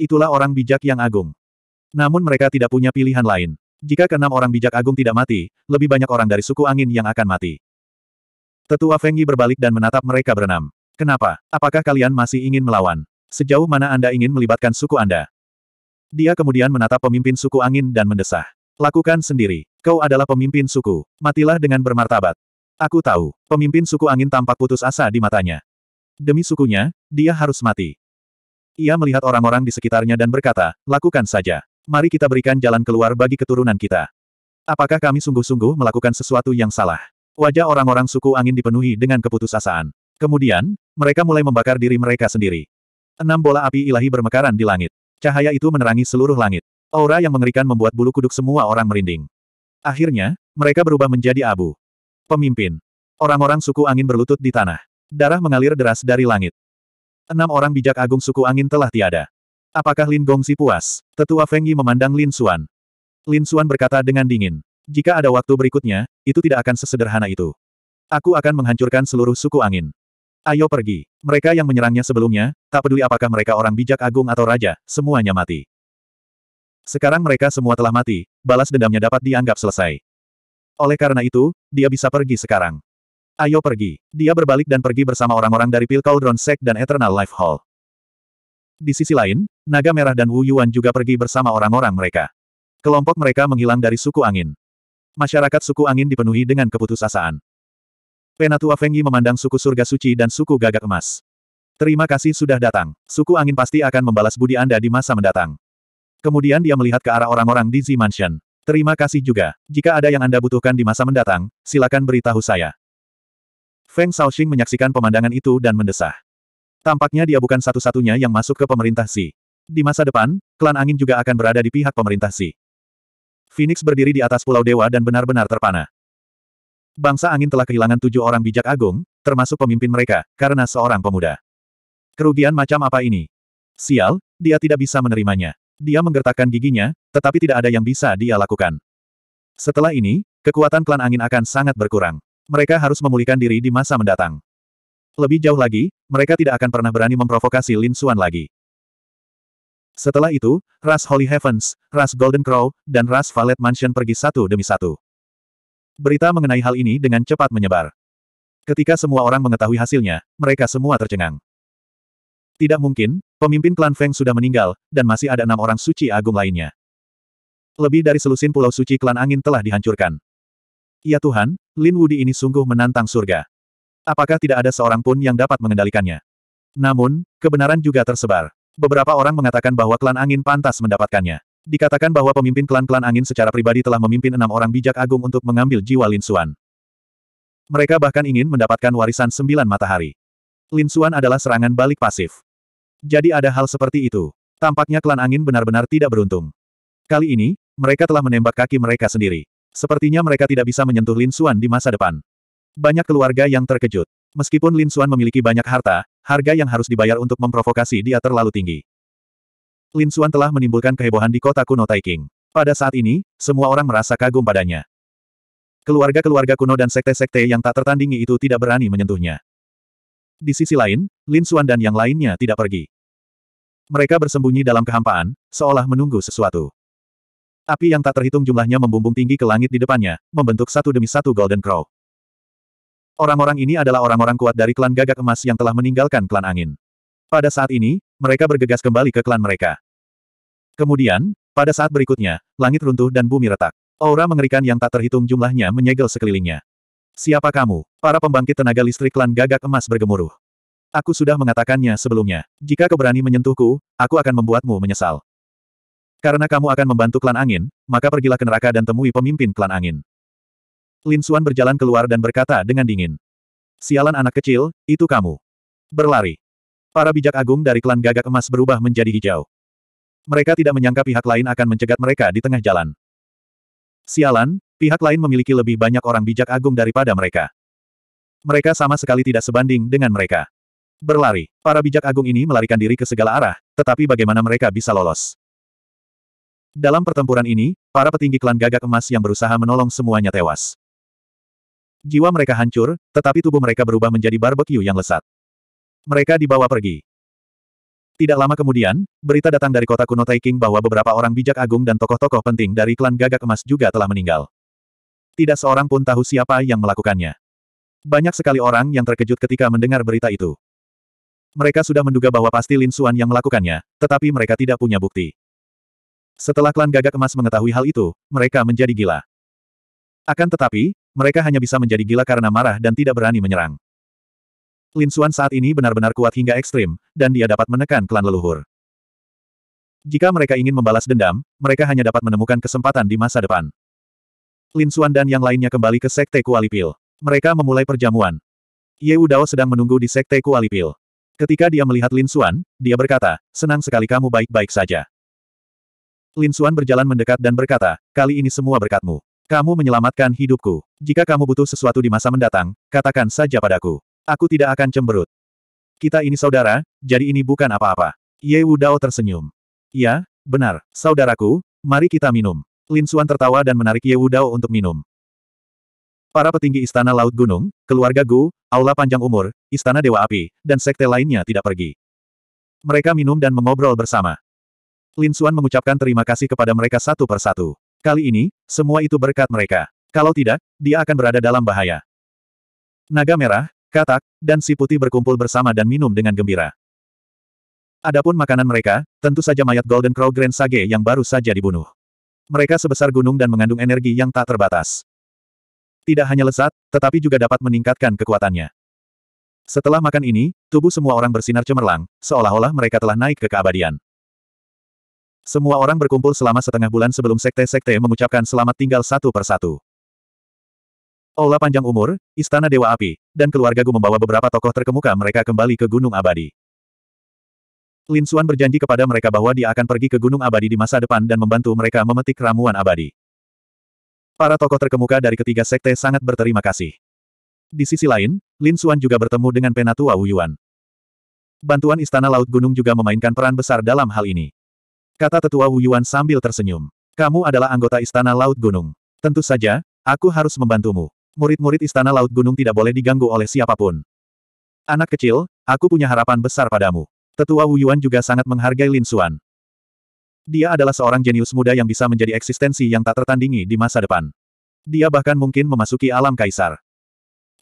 Itulah orang bijak yang agung. Namun mereka tidak punya pilihan lain. Jika keenam orang bijak agung tidak mati, lebih banyak orang dari suku angin yang akan mati. Tetua Feng berbalik dan menatap mereka berenam. Kenapa? Apakah kalian masih ingin melawan? Sejauh mana Anda ingin melibatkan suku Anda? Dia kemudian menatap pemimpin suku angin dan mendesah. Lakukan sendiri. Kau adalah pemimpin suku. Matilah dengan bermartabat. Aku tahu. Pemimpin suku angin tampak putus asa di matanya. Demi sukunya, dia harus mati. Ia melihat orang-orang di sekitarnya dan berkata, lakukan saja. Mari kita berikan jalan keluar bagi keturunan kita. Apakah kami sungguh-sungguh melakukan sesuatu yang salah? Wajah orang-orang suku angin dipenuhi dengan keputusasaan. Kemudian, mereka mulai membakar diri mereka sendiri. Enam bola api ilahi bermekaran di langit. Cahaya itu menerangi seluruh langit. Aura yang mengerikan membuat bulu kuduk semua orang merinding. Akhirnya, mereka berubah menjadi abu. Pemimpin. Orang-orang suku angin berlutut di tanah. Darah mengalir deras dari langit. Enam orang bijak agung suku angin telah tiada. Apakah Lin Gongsi puas? Tetua Feng Yi memandang Lin Xuan. Lin Xuan berkata dengan dingin. Jika ada waktu berikutnya, itu tidak akan sesederhana itu. Aku akan menghancurkan seluruh suku angin. Ayo pergi. Mereka yang menyerangnya sebelumnya, tak peduli apakah mereka orang bijak agung atau raja, semuanya mati. Sekarang mereka semua telah mati, balas dendamnya dapat dianggap selesai. Oleh karena itu, dia bisa pergi sekarang. Ayo pergi. Dia berbalik dan pergi bersama orang-orang dari Pil Cauldron Sect dan Eternal Life Hall. Di sisi lain, Naga Merah dan Wu Yuan juga pergi bersama orang-orang mereka. Kelompok mereka menghilang dari suku angin. Masyarakat suku angin dipenuhi dengan keputusasaan. Penatua Fengyi memandang suku surga suci dan suku gagak emas. Terima kasih sudah datang. Suku angin pasti akan membalas budi Anda di masa mendatang. Kemudian dia melihat ke arah orang-orang di Z Mansion. Terima kasih juga. Jika ada yang Anda butuhkan di masa mendatang, silakan beritahu saya. Feng Shaoxing menyaksikan pemandangan itu dan mendesah. Tampaknya dia bukan satu-satunya yang masuk ke pemerintah Si. Di masa depan, klan angin juga akan berada di pihak pemerintah Si. Phoenix berdiri di atas pulau dewa dan benar-benar terpana bangsa angin telah kehilangan tujuh orang bijak agung, termasuk pemimpin mereka, karena seorang pemuda. Kerugian macam apa ini? Sial, dia tidak bisa menerimanya. Dia menggertakkan giginya, tetapi tidak ada yang bisa dia lakukan. Setelah ini, kekuatan klan angin akan sangat berkurang. Mereka harus memulihkan diri di masa mendatang. Lebih jauh lagi, mereka tidak akan pernah berani memprovokasi Lin Xuan lagi. Setelah itu, ras Holy Heavens, ras Golden Crow, dan ras Valet Mansion pergi satu demi satu. Berita mengenai hal ini dengan cepat menyebar. Ketika semua orang mengetahui hasilnya, mereka semua tercengang. Tidak mungkin, pemimpin klan Feng sudah meninggal, dan masih ada enam orang suci agung lainnya. Lebih dari selusin pulau suci klan angin telah dihancurkan. Ya Tuhan, Lin Wudi ini sungguh menantang surga. Apakah tidak ada seorang pun yang dapat mengendalikannya? Namun, kebenaran juga tersebar. Beberapa orang mengatakan bahwa klan angin pantas mendapatkannya. Dikatakan bahwa pemimpin klan-klan angin secara pribadi telah memimpin enam orang bijak agung untuk mengambil jiwa Lin Xuan. Mereka bahkan ingin mendapatkan warisan sembilan matahari. Lin Xuan adalah serangan balik pasif. Jadi ada hal seperti itu. Tampaknya klan angin benar-benar tidak beruntung. Kali ini, mereka telah menembak kaki mereka sendiri. Sepertinya mereka tidak bisa menyentuh Lin Xuan di masa depan. Banyak keluarga yang terkejut. Meskipun Lin Xuan memiliki banyak harta, harga yang harus dibayar untuk memprovokasi dia terlalu tinggi. Lin Xuan telah menimbulkan kehebohan di kota kuno Taiking. Pada saat ini, semua orang merasa kagum padanya. Keluarga-keluarga kuno dan sekte-sekte yang tak tertandingi itu tidak berani menyentuhnya. Di sisi lain, Lin Xuan dan yang lainnya tidak pergi. Mereka bersembunyi dalam kehampaan, seolah menunggu sesuatu. Api yang tak terhitung jumlahnya membumbung tinggi ke langit di depannya, membentuk satu demi satu Golden Crow. Orang-orang ini adalah orang-orang kuat dari klan gagak emas yang telah meninggalkan klan angin. Pada saat ini, mereka bergegas kembali ke klan mereka. Kemudian, pada saat berikutnya, langit runtuh dan bumi retak. Aura mengerikan yang tak terhitung jumlahnya menyegel sekelilingnya. Siapa kamu? Para pembangkit tenaga listrik klan gagak emas bergemuruh. Aku sudah mengatakannya sebelumnya. Jika kau menyentuhku, aku akan membuatmu menyesal. Karena kamu akan membantu klan angin, maka pergilah ke neraka dan temui pemimpin klan angin. Lin Xuan berjalan keluar dan berkata dengan dingin. Sialan anak kecil, itu kamu. Berlari. Para bijak agung dari klan gagak emas berubah menjadi hijau. Mereka tidak menyangka pihak lain akan mencegat mereka di tengah jalan. Sialan, pihak lain memiliki lebih banyak orang bijak agung daripada mereka. Mereka sama sekali tidak sebanding dengan mereka. Berlari, para bijak agung ini melarikan diri ke segala arah, tetapi bagaimana mereka bisa lolos? Dalam pertempuran ini, para petinggi klan gagak emas yang berusaha menolong semuanya tewas. Jiwa mereka hancur, tetapi tubuh mereka berubah menjadi barbeque yang lesat mereka dibawa pergi. Tidak lama kemudian, berita datang dari kota kuno Taiking bahwa beberapa orang bijak agung dan tokoh-tokoh penting dari klan gagak emas juga telah meninggal. Tidak seorang pun tahu siapa yang melakukannya. Banyak sekali orang yang terkejut ketika mendengar berita itu. Mereka sudah menduga bahwa pasti Lin Suan yang melakukannya, tetapi mereka tidak punya bukti. Setelah klan gagak emas mengetahui hal itu, mereka menjadi gila. Akan tetapi, mereka hanya bisa menjadi gila karena marah dan tidak berani menyerang. Lin Xuan saat ini benar-benar kuat hingga ekstrim, dan dia dapat menekan klan leluhur. Jika mereka ingin membalas dendam, mereka hanya dapat menemukan kesempatan di masa depan. Lin Xuan dan yang lainnya kembali ke Sekte Kuali Pil. Mereka memulai perjamuan. Ye Udao sedang menunggu di Sekte Kuali Pil. Ketika dia melihat Lin Xuan, dia berkata, senang sekali kamu baik-baik saja. Lin Xuan berjalan mendekat dan berkata, kali ini semua berkatmu. Kamu menyelamatkan hidupku. Jika kamu butuh sesuatu di masa mendatang, katakan saja padaku. Aku tidak akan cemberut. Kita ini saudara, jadi ini bukan apa-apa. Ye Wudao tersenyum. Ya, benar, saudaraku, mari kita minum. Lin Xuan tertawa dan menarik Ye Wudao untuk minum. Para petinggi Istana Laut Gunung, keluarga Gu, Aula Panjang Umur, Istana Dewa Api, dan sekte lainnya tidak pergi. Mereka minum dan mengobrol bersama. Lin Xuan mengucapkan terima kasih kepada mereka satu persatu. Kali ini, semua itu berkat mereka. Kalau tidak, dia akan berada dalam bahaya. Naga Merah, katak, dan si putih berkumpul bersama dan minum dengan gembira. Adapun makanan mereka, tentu saja mayat Golden Crow Grand Sage yang baru saja dibunuh. Mereka sebesar gunung dan mengandung energi yang tak terbatas. Tidak hanya lesat, tetapi juga dapat meningkatkan kekuatannya. Setelah makan ini, tubuh semua orang bersinar cemerlang, seolah-olah mereka telah naik ke keabadian. Semua orang berkumpul selama setengah bulan sebelum sekte-sekte mengucapkan selamat tinggal satu persatu. Ola panjang umur, Istana Dewa Api, dan keluarga Gu membawa beberapa tokoh terkemuka mereka kembali ke Gunung Abadi. Lin Xuan berjanji kepada mereka bahwa dia akan pergi ke Gunung Abadi di masa depan dan membantu mereka memetik ramuan abadi. Para tokoh terkemuka dari ketiga sekte sangat berterima kasih. Di sisi lain, Lin Xuan juga bertemu dengan Penatua Wuyuan. Bantuan Istana Laut Gunung juga memainkan peran besar dalam hal ini. Kata Tetua Wuyuan sambil tersenyum. Kamu adalah anggota Istana Laut Gunung. Tentu saja, aku harus membantumu. Murid-murid Istana Laut Gunung tidak boleh diganggu oleh siapapun. Anak kecil, aku punya harapan besar padamu. Tetua Wuyuan juga sangat menghargai Lin Xuan. Dia adalah seorang jenius muda yang bisa menjadi eksistensi yang tak tertandingi di masa depan. Dia bahkan mungkin memasuki alam kaisar.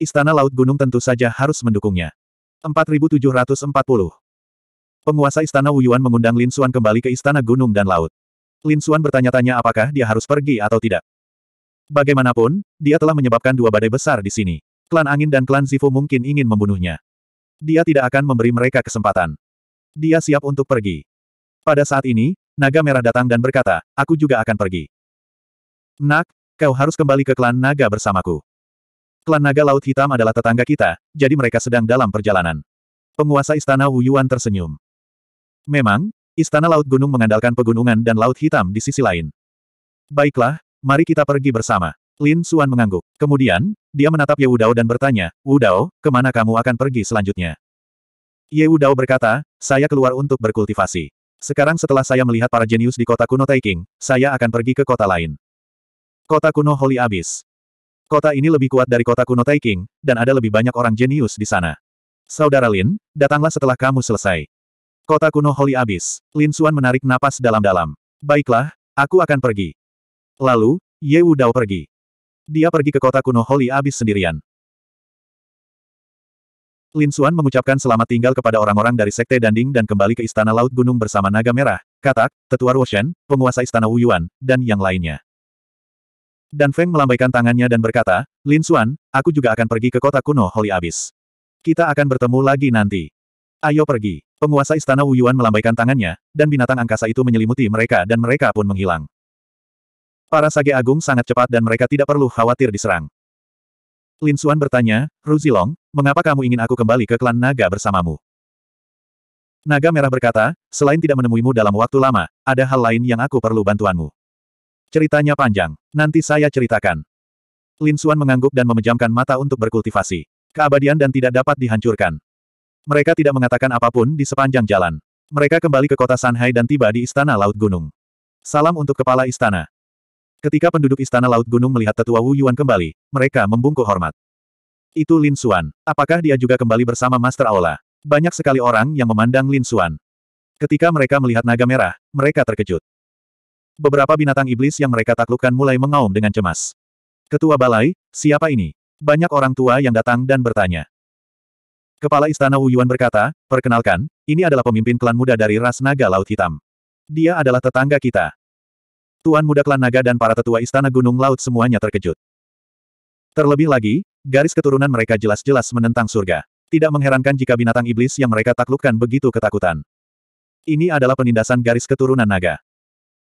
Istana Laut Gunung tentu saja harus mendukungnya. 4740 Penguasa Istana Wuyuan mengundang Lin Xuan kembali ke Istana Gunung dan Laut. Lin Xuan bertanya-tanya apakah dia harus pergi atau tidak. Bagaimanapun, dia telah menyebabkan dua badai besar di sini. Klan Angin dan Klan Zifu mungkin ingin membunuhnya. Dia tidak akan memberi mereka kesempatan. Dia siap untuk pergi. Pada saat ini, Naga Merah datang dan berkata, aku juga akan pergi. Nak, kau harus kembali ke klan Naga bersamaku. Klan Naga Laut Hitam adalah tetangga kita, jadi mereka sedang dalam perjalanan. Penguasa Istana Wuyuan tersenyum. Memang, Istana Laut Gunung mengandalkan pegunungan dan Laut Hitam di sisi lain. Baiklah, mari kita pergi bersama. Lin Suan mengangguk. Kemudian, dia menatap Ye Wudao dan bertanya, Wudao, kemana kamu akan pergi selanjutnya? Ye Wudao berkata, saya keluar untuk berkultivasi. Sekarang setelah saya melihat para jenius di kota kuno Taiking, saya akan pergi ke kota lain. Kota kuno Holy Abyss. Kota ini lebih kuat dari kota kuno Taiking, dan ada lebih banyak orang jenius di sana. Saudara Lin, datanglah setelah kamu selesai. Kota kuno Holy Abyss. Lin Suan menarik napas dalam-dalam. Baiklah, aku akan pergi. Lalu, Ye Wu Dao pergi. Dia pergi ke kota kuno Holy Abyss sendirian. Lin Xuan mengucapkan selamat tinggal kepada orang-orang dari Sekte Danding dan kembali ke Istana Laut Gunung bersama Naga Merah, Katak, Tetua Ruoshen, penguasa Istana Wuyuan, dan yang lainnya. Dan Feng melambaikan tangannya dan berkata, Lin Xuan, aku juga akan pergi ke kota kuno Holy Abyss. Kita akan bertemu lagi nanti. Ayo pergi. Penguasa Istana Wuyuan melambaikan tangannya, dan binatang angkasa itu menyelimuti mereka dan mereka pun menghilang. Para sage agung sangat cepat dan mereka tidak perlu khawatir diserang. Lin Xuan bertanya, Ruzilong, mengapa kamu ingin aku kembali ke klan naga bersamamu? Naga Merah berkata, selain tidak menemuimu dalam waktu lama, ada hal lain yang aku perlu bantuanmu. Ceritanya panjang, nanti saya ceritakan. Lin Xuan mengangguk dan memejamkan mata untuk berkultivasi. Keabadian dan tidak dapat dihancurkan. Mereka tidak mengatakan apapun di sepanjang jalan. Mereka kembali ke kota Shanghai dan tiba di Istana Laut Gunung. Salam untuk Kepala Istana. Ketika penduduk Istana Laut Gunung melihat tetua Wu Yuan kembali, mereka membungkuk hormat. Itu Lin Xuan. Apakah dia juga kembali bersama Master Aula? Banyak sekali orang yang memandang Lin Xuan. Ketika mereka melihat naga merah, mereka terkejut. Beberapa binatang iblis yang mereka taklukkan mulai mengaum dengan cemas. Ketua Balai, siapa ini? Banyak orang tua yang datang dan bertanya. Kepala Istana Wu Yuan berkata, perkenalkan, ini adalah pemimpin klan muda dari ras naga Laut Hitam. Dia adalah tetangga kita. Tuan Muda Klan Naga dan para tetua Istana Gunung Laut semuanya terkejut. Terlebih lagi, garis keturunan mereka jelas-jelas menentang surga. Tidak mengherankan jika binatang iblis yang mereka taklukkan begitu ketakutan. Ini adalah penindasan garis keturunan naga.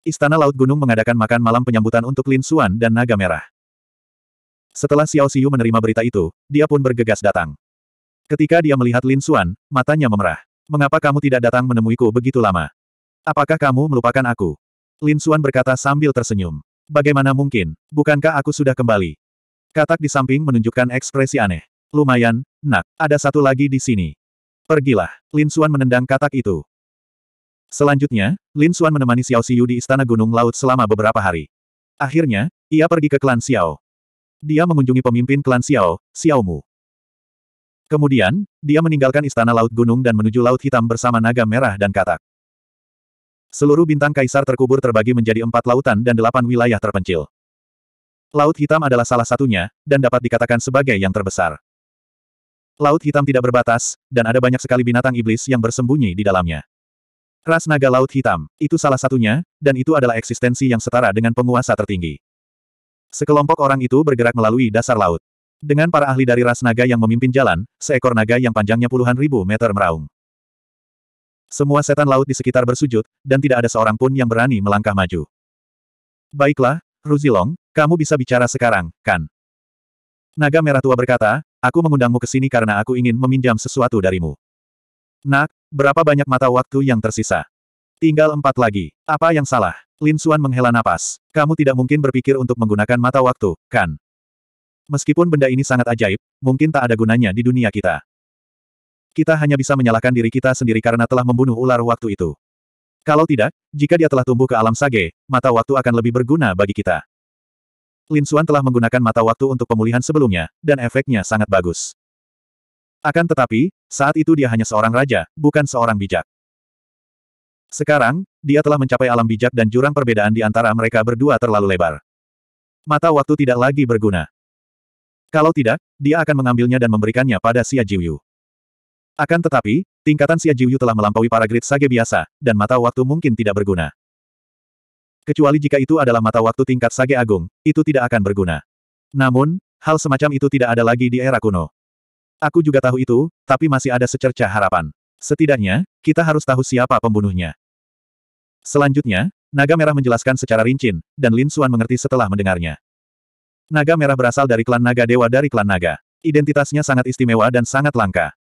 Istana Laut Gunung mengadakan makan malam penyambutan untuk Lin Xuan dan Naga Merah. Setelah Xiao Xiu menerima berita itu, dia pun bergegas datang. Ketika dia melihat Lin Xuan, matanya memerah. Mengapa kamu tidak datang menemuiku begitu lama? Apakah kamu melupakan aku? Lin Suan berkata sambil tersenyum. Bagaimana mungkin, bukankah aku sudah kembali? Katak di samping menunjukkan ekspresi aneh. Lumayan, nak, ada satu lagi di sini. Pergilah, Lin Suan menendang katak itu. Selanjutnya, Lin Suan menemani Xiao Xiu di Istana Gunung Laut selama beberapa hari. Akhirnya, ia pergi ke klan Xiao. Dia mengunjungi pemimpin klan Xiao, Xiao Mu. Kemudian, dia meninggalkan Istana Laut Gunung dan menuju Laut Hitam bersama naga merah dan katak. Seluruh bintang kaisar terkubur terbagi menjadi empat lautan dan delapan wilayah terpencil. Laut Hitam adalah salah satunya, dan dapat dikatakan sebagai yang terbesar. Laut Hitam tidak berbatas, dan ada banyak sekali binatang iblis yang bersembunyi di dalamnya. Ras naga Laut Hitam, itu salah satunya, dan itu adalah eksistensi yang setara dengan penguasa tertinggi. Sekelompok orang itu bergerak melalui dasar laut. Dengan para ahli dari ras naga yang memimpin jalan, seekor naga yang panjangnya puluhan ribu meter meraung. Semua setan laut di sekitar bersujud, dan tidak ada seorang pun yang berani melangkah maju. Baiklah, Ruzilong, kamu bisa bicara sekarang, kan? Naga Merah Tua berkata, aku mengundangmu ke sini karena aku ingin meminjam sesuatu darimu. Nak, berapa banyak mata waktu yang tersisa? Tinggal empat lagi. Apa yang salah? Lin Suan menghela napas. Kamu tidak mungkin berpikir untuk menggunakan mata waktu, kan? Meskipun benda ini sangat ajaib, mungkin tak ada gunanya di dunia kita kita hanya bisa menyalahkan diri kita sendiri karena telah membunuh ular waktu itu. Kalau tidak, jika dia telah tumbuh ke alam sage, mata waktu akan lebih berguna bagi kita. Lin Xuan telah menggunakan mata waktu untuk pemulihan sebelumnya, dan efeknya sangat bagus. Akan tetapi, saat itu dia hanya seorang raja, bukan seorang bijak. Sekarang, dia telah mencapai alam bijak dan jurang perbedaan di antara mereka berdua terlalu lebar. Mata waktu tidak lagi berguna. Kalau tidak, dia akan mengambilnya dan memberikannya pada Xia Jiuyu. Akan tetapi, tingkatan Xia Jiuyu telah melampaui para grid sage biasa, dan mata waktu mungkin tidak berguna. Kecuali jika itu adalah mata waktu tingkat sage agung, itu tidak akan berguna. Namun, hal semacam itu tidak ada lagi di era kuno. Aku juga tahu itu, tapi masih ada secerca harapan. Setidaknya, kita harus tahu siapa pembunuhnya. Selanjutnya, Naga Merah menjelaskan secara rinci, dan Lin Xuan mengerti setelah mendengarnya. Naga Merah berasal dari klan Naga Dewa dari klan Naga. Identitasnya sangat istimewa dan sangat langka.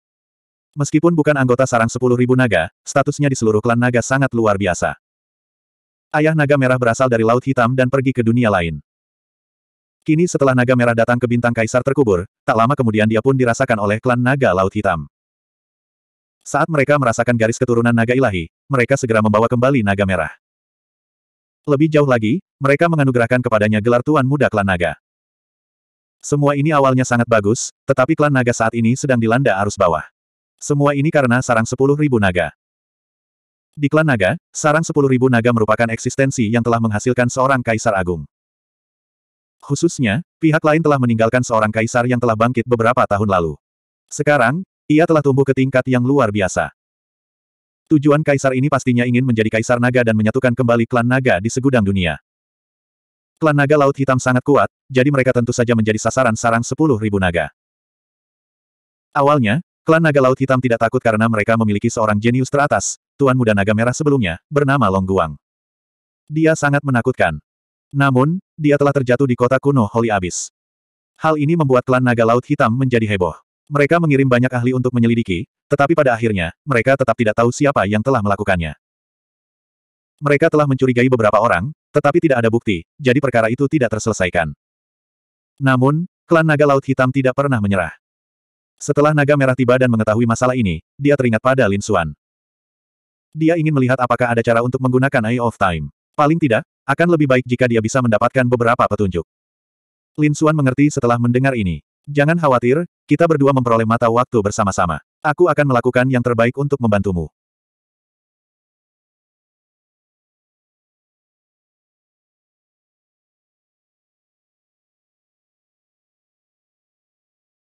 Meskipun bukan anggota sarang 10.000 naga, statusnya di seluruh klan naga sangat luar biasa. Ayah naga merah berasal dari Laut Hitam dan pergi ke dunia lain. Kini setelah naga merah datang ke bintang kaisar terkubur, tak lama kemudian dia pun dirasakan oleh klan naga Laut Hitam. Saat mereka merasakan garis keturunan naga ilahi, mereka segera membawa kembali naga merah. Lebih jauh lagi, mereka menganugerahkan kepadanya gelar Tuan Muda Klan Naga. Semua ini awalnya sangat bagus, tetapi Klan Naga saat ini sedang dilanda arus bawah. Semua ini karena sarang sepuluh ribu naga. Di klan naga, sarang sepuluh ribu naga merupakan eksistensi yang telah menghasilkan seorang kaisar agung. Khususnya, pihak lain telah meninggalkan seorang kaisar yang telah bangkit beberapa tahun lalu. Sekarang, ia telah tumbuh ke tingkat yang luar biasa. Tujuan kaisar ini pastinya ingin menjadi kaisar naga dan menyatukan kembali klan naga di segudang dunia. Klan naga Laut Hitam sangat kuat, jadi mereka tentu saja menjadi sasaran sarang sepuluh ribu naga. Awalnya, Klan Naga Laut Hitam tidak takut karena mereka memiliki seorang jenius teratas, Tuan Muda Naga Merah sebelumnya, bernama Long Guang. Dia sangat menakutkan. Namun, dia telah terjatuh di kota kuno Holy Abyss. Hal ini membuat klan Naga Laut Hitam menjadi heboh. Mereka mengirim banyak ahli untuk menyelidiki, tetapi pada akhirnya, mereka tetap tidak tahu siapa yang telah melakukannya. Mereka telah mencurigai beberapa orang, tetapi tidak ada bukti, jadi perkara itu tidak terselesaikan. Namun, klan Naga Laut Hitam tidak pernah menyerah. Setelah naga merah tiba dan mengetahui masalah ini, dia teringat pada Lin Xuan. Dia ingin melihat apakah ada cara untuk menggunakan Eye of Time. Paling tidak, akan lebih baik jika dia bisa mendapatkan beberapa petunjuk. Lin Xuan mengerti setelah mendengar ini. Jangan khawatir, kita berdua memperoleh mata waktu bersama-sama. Aku akan melakukan yang terbaik untuk membantumu.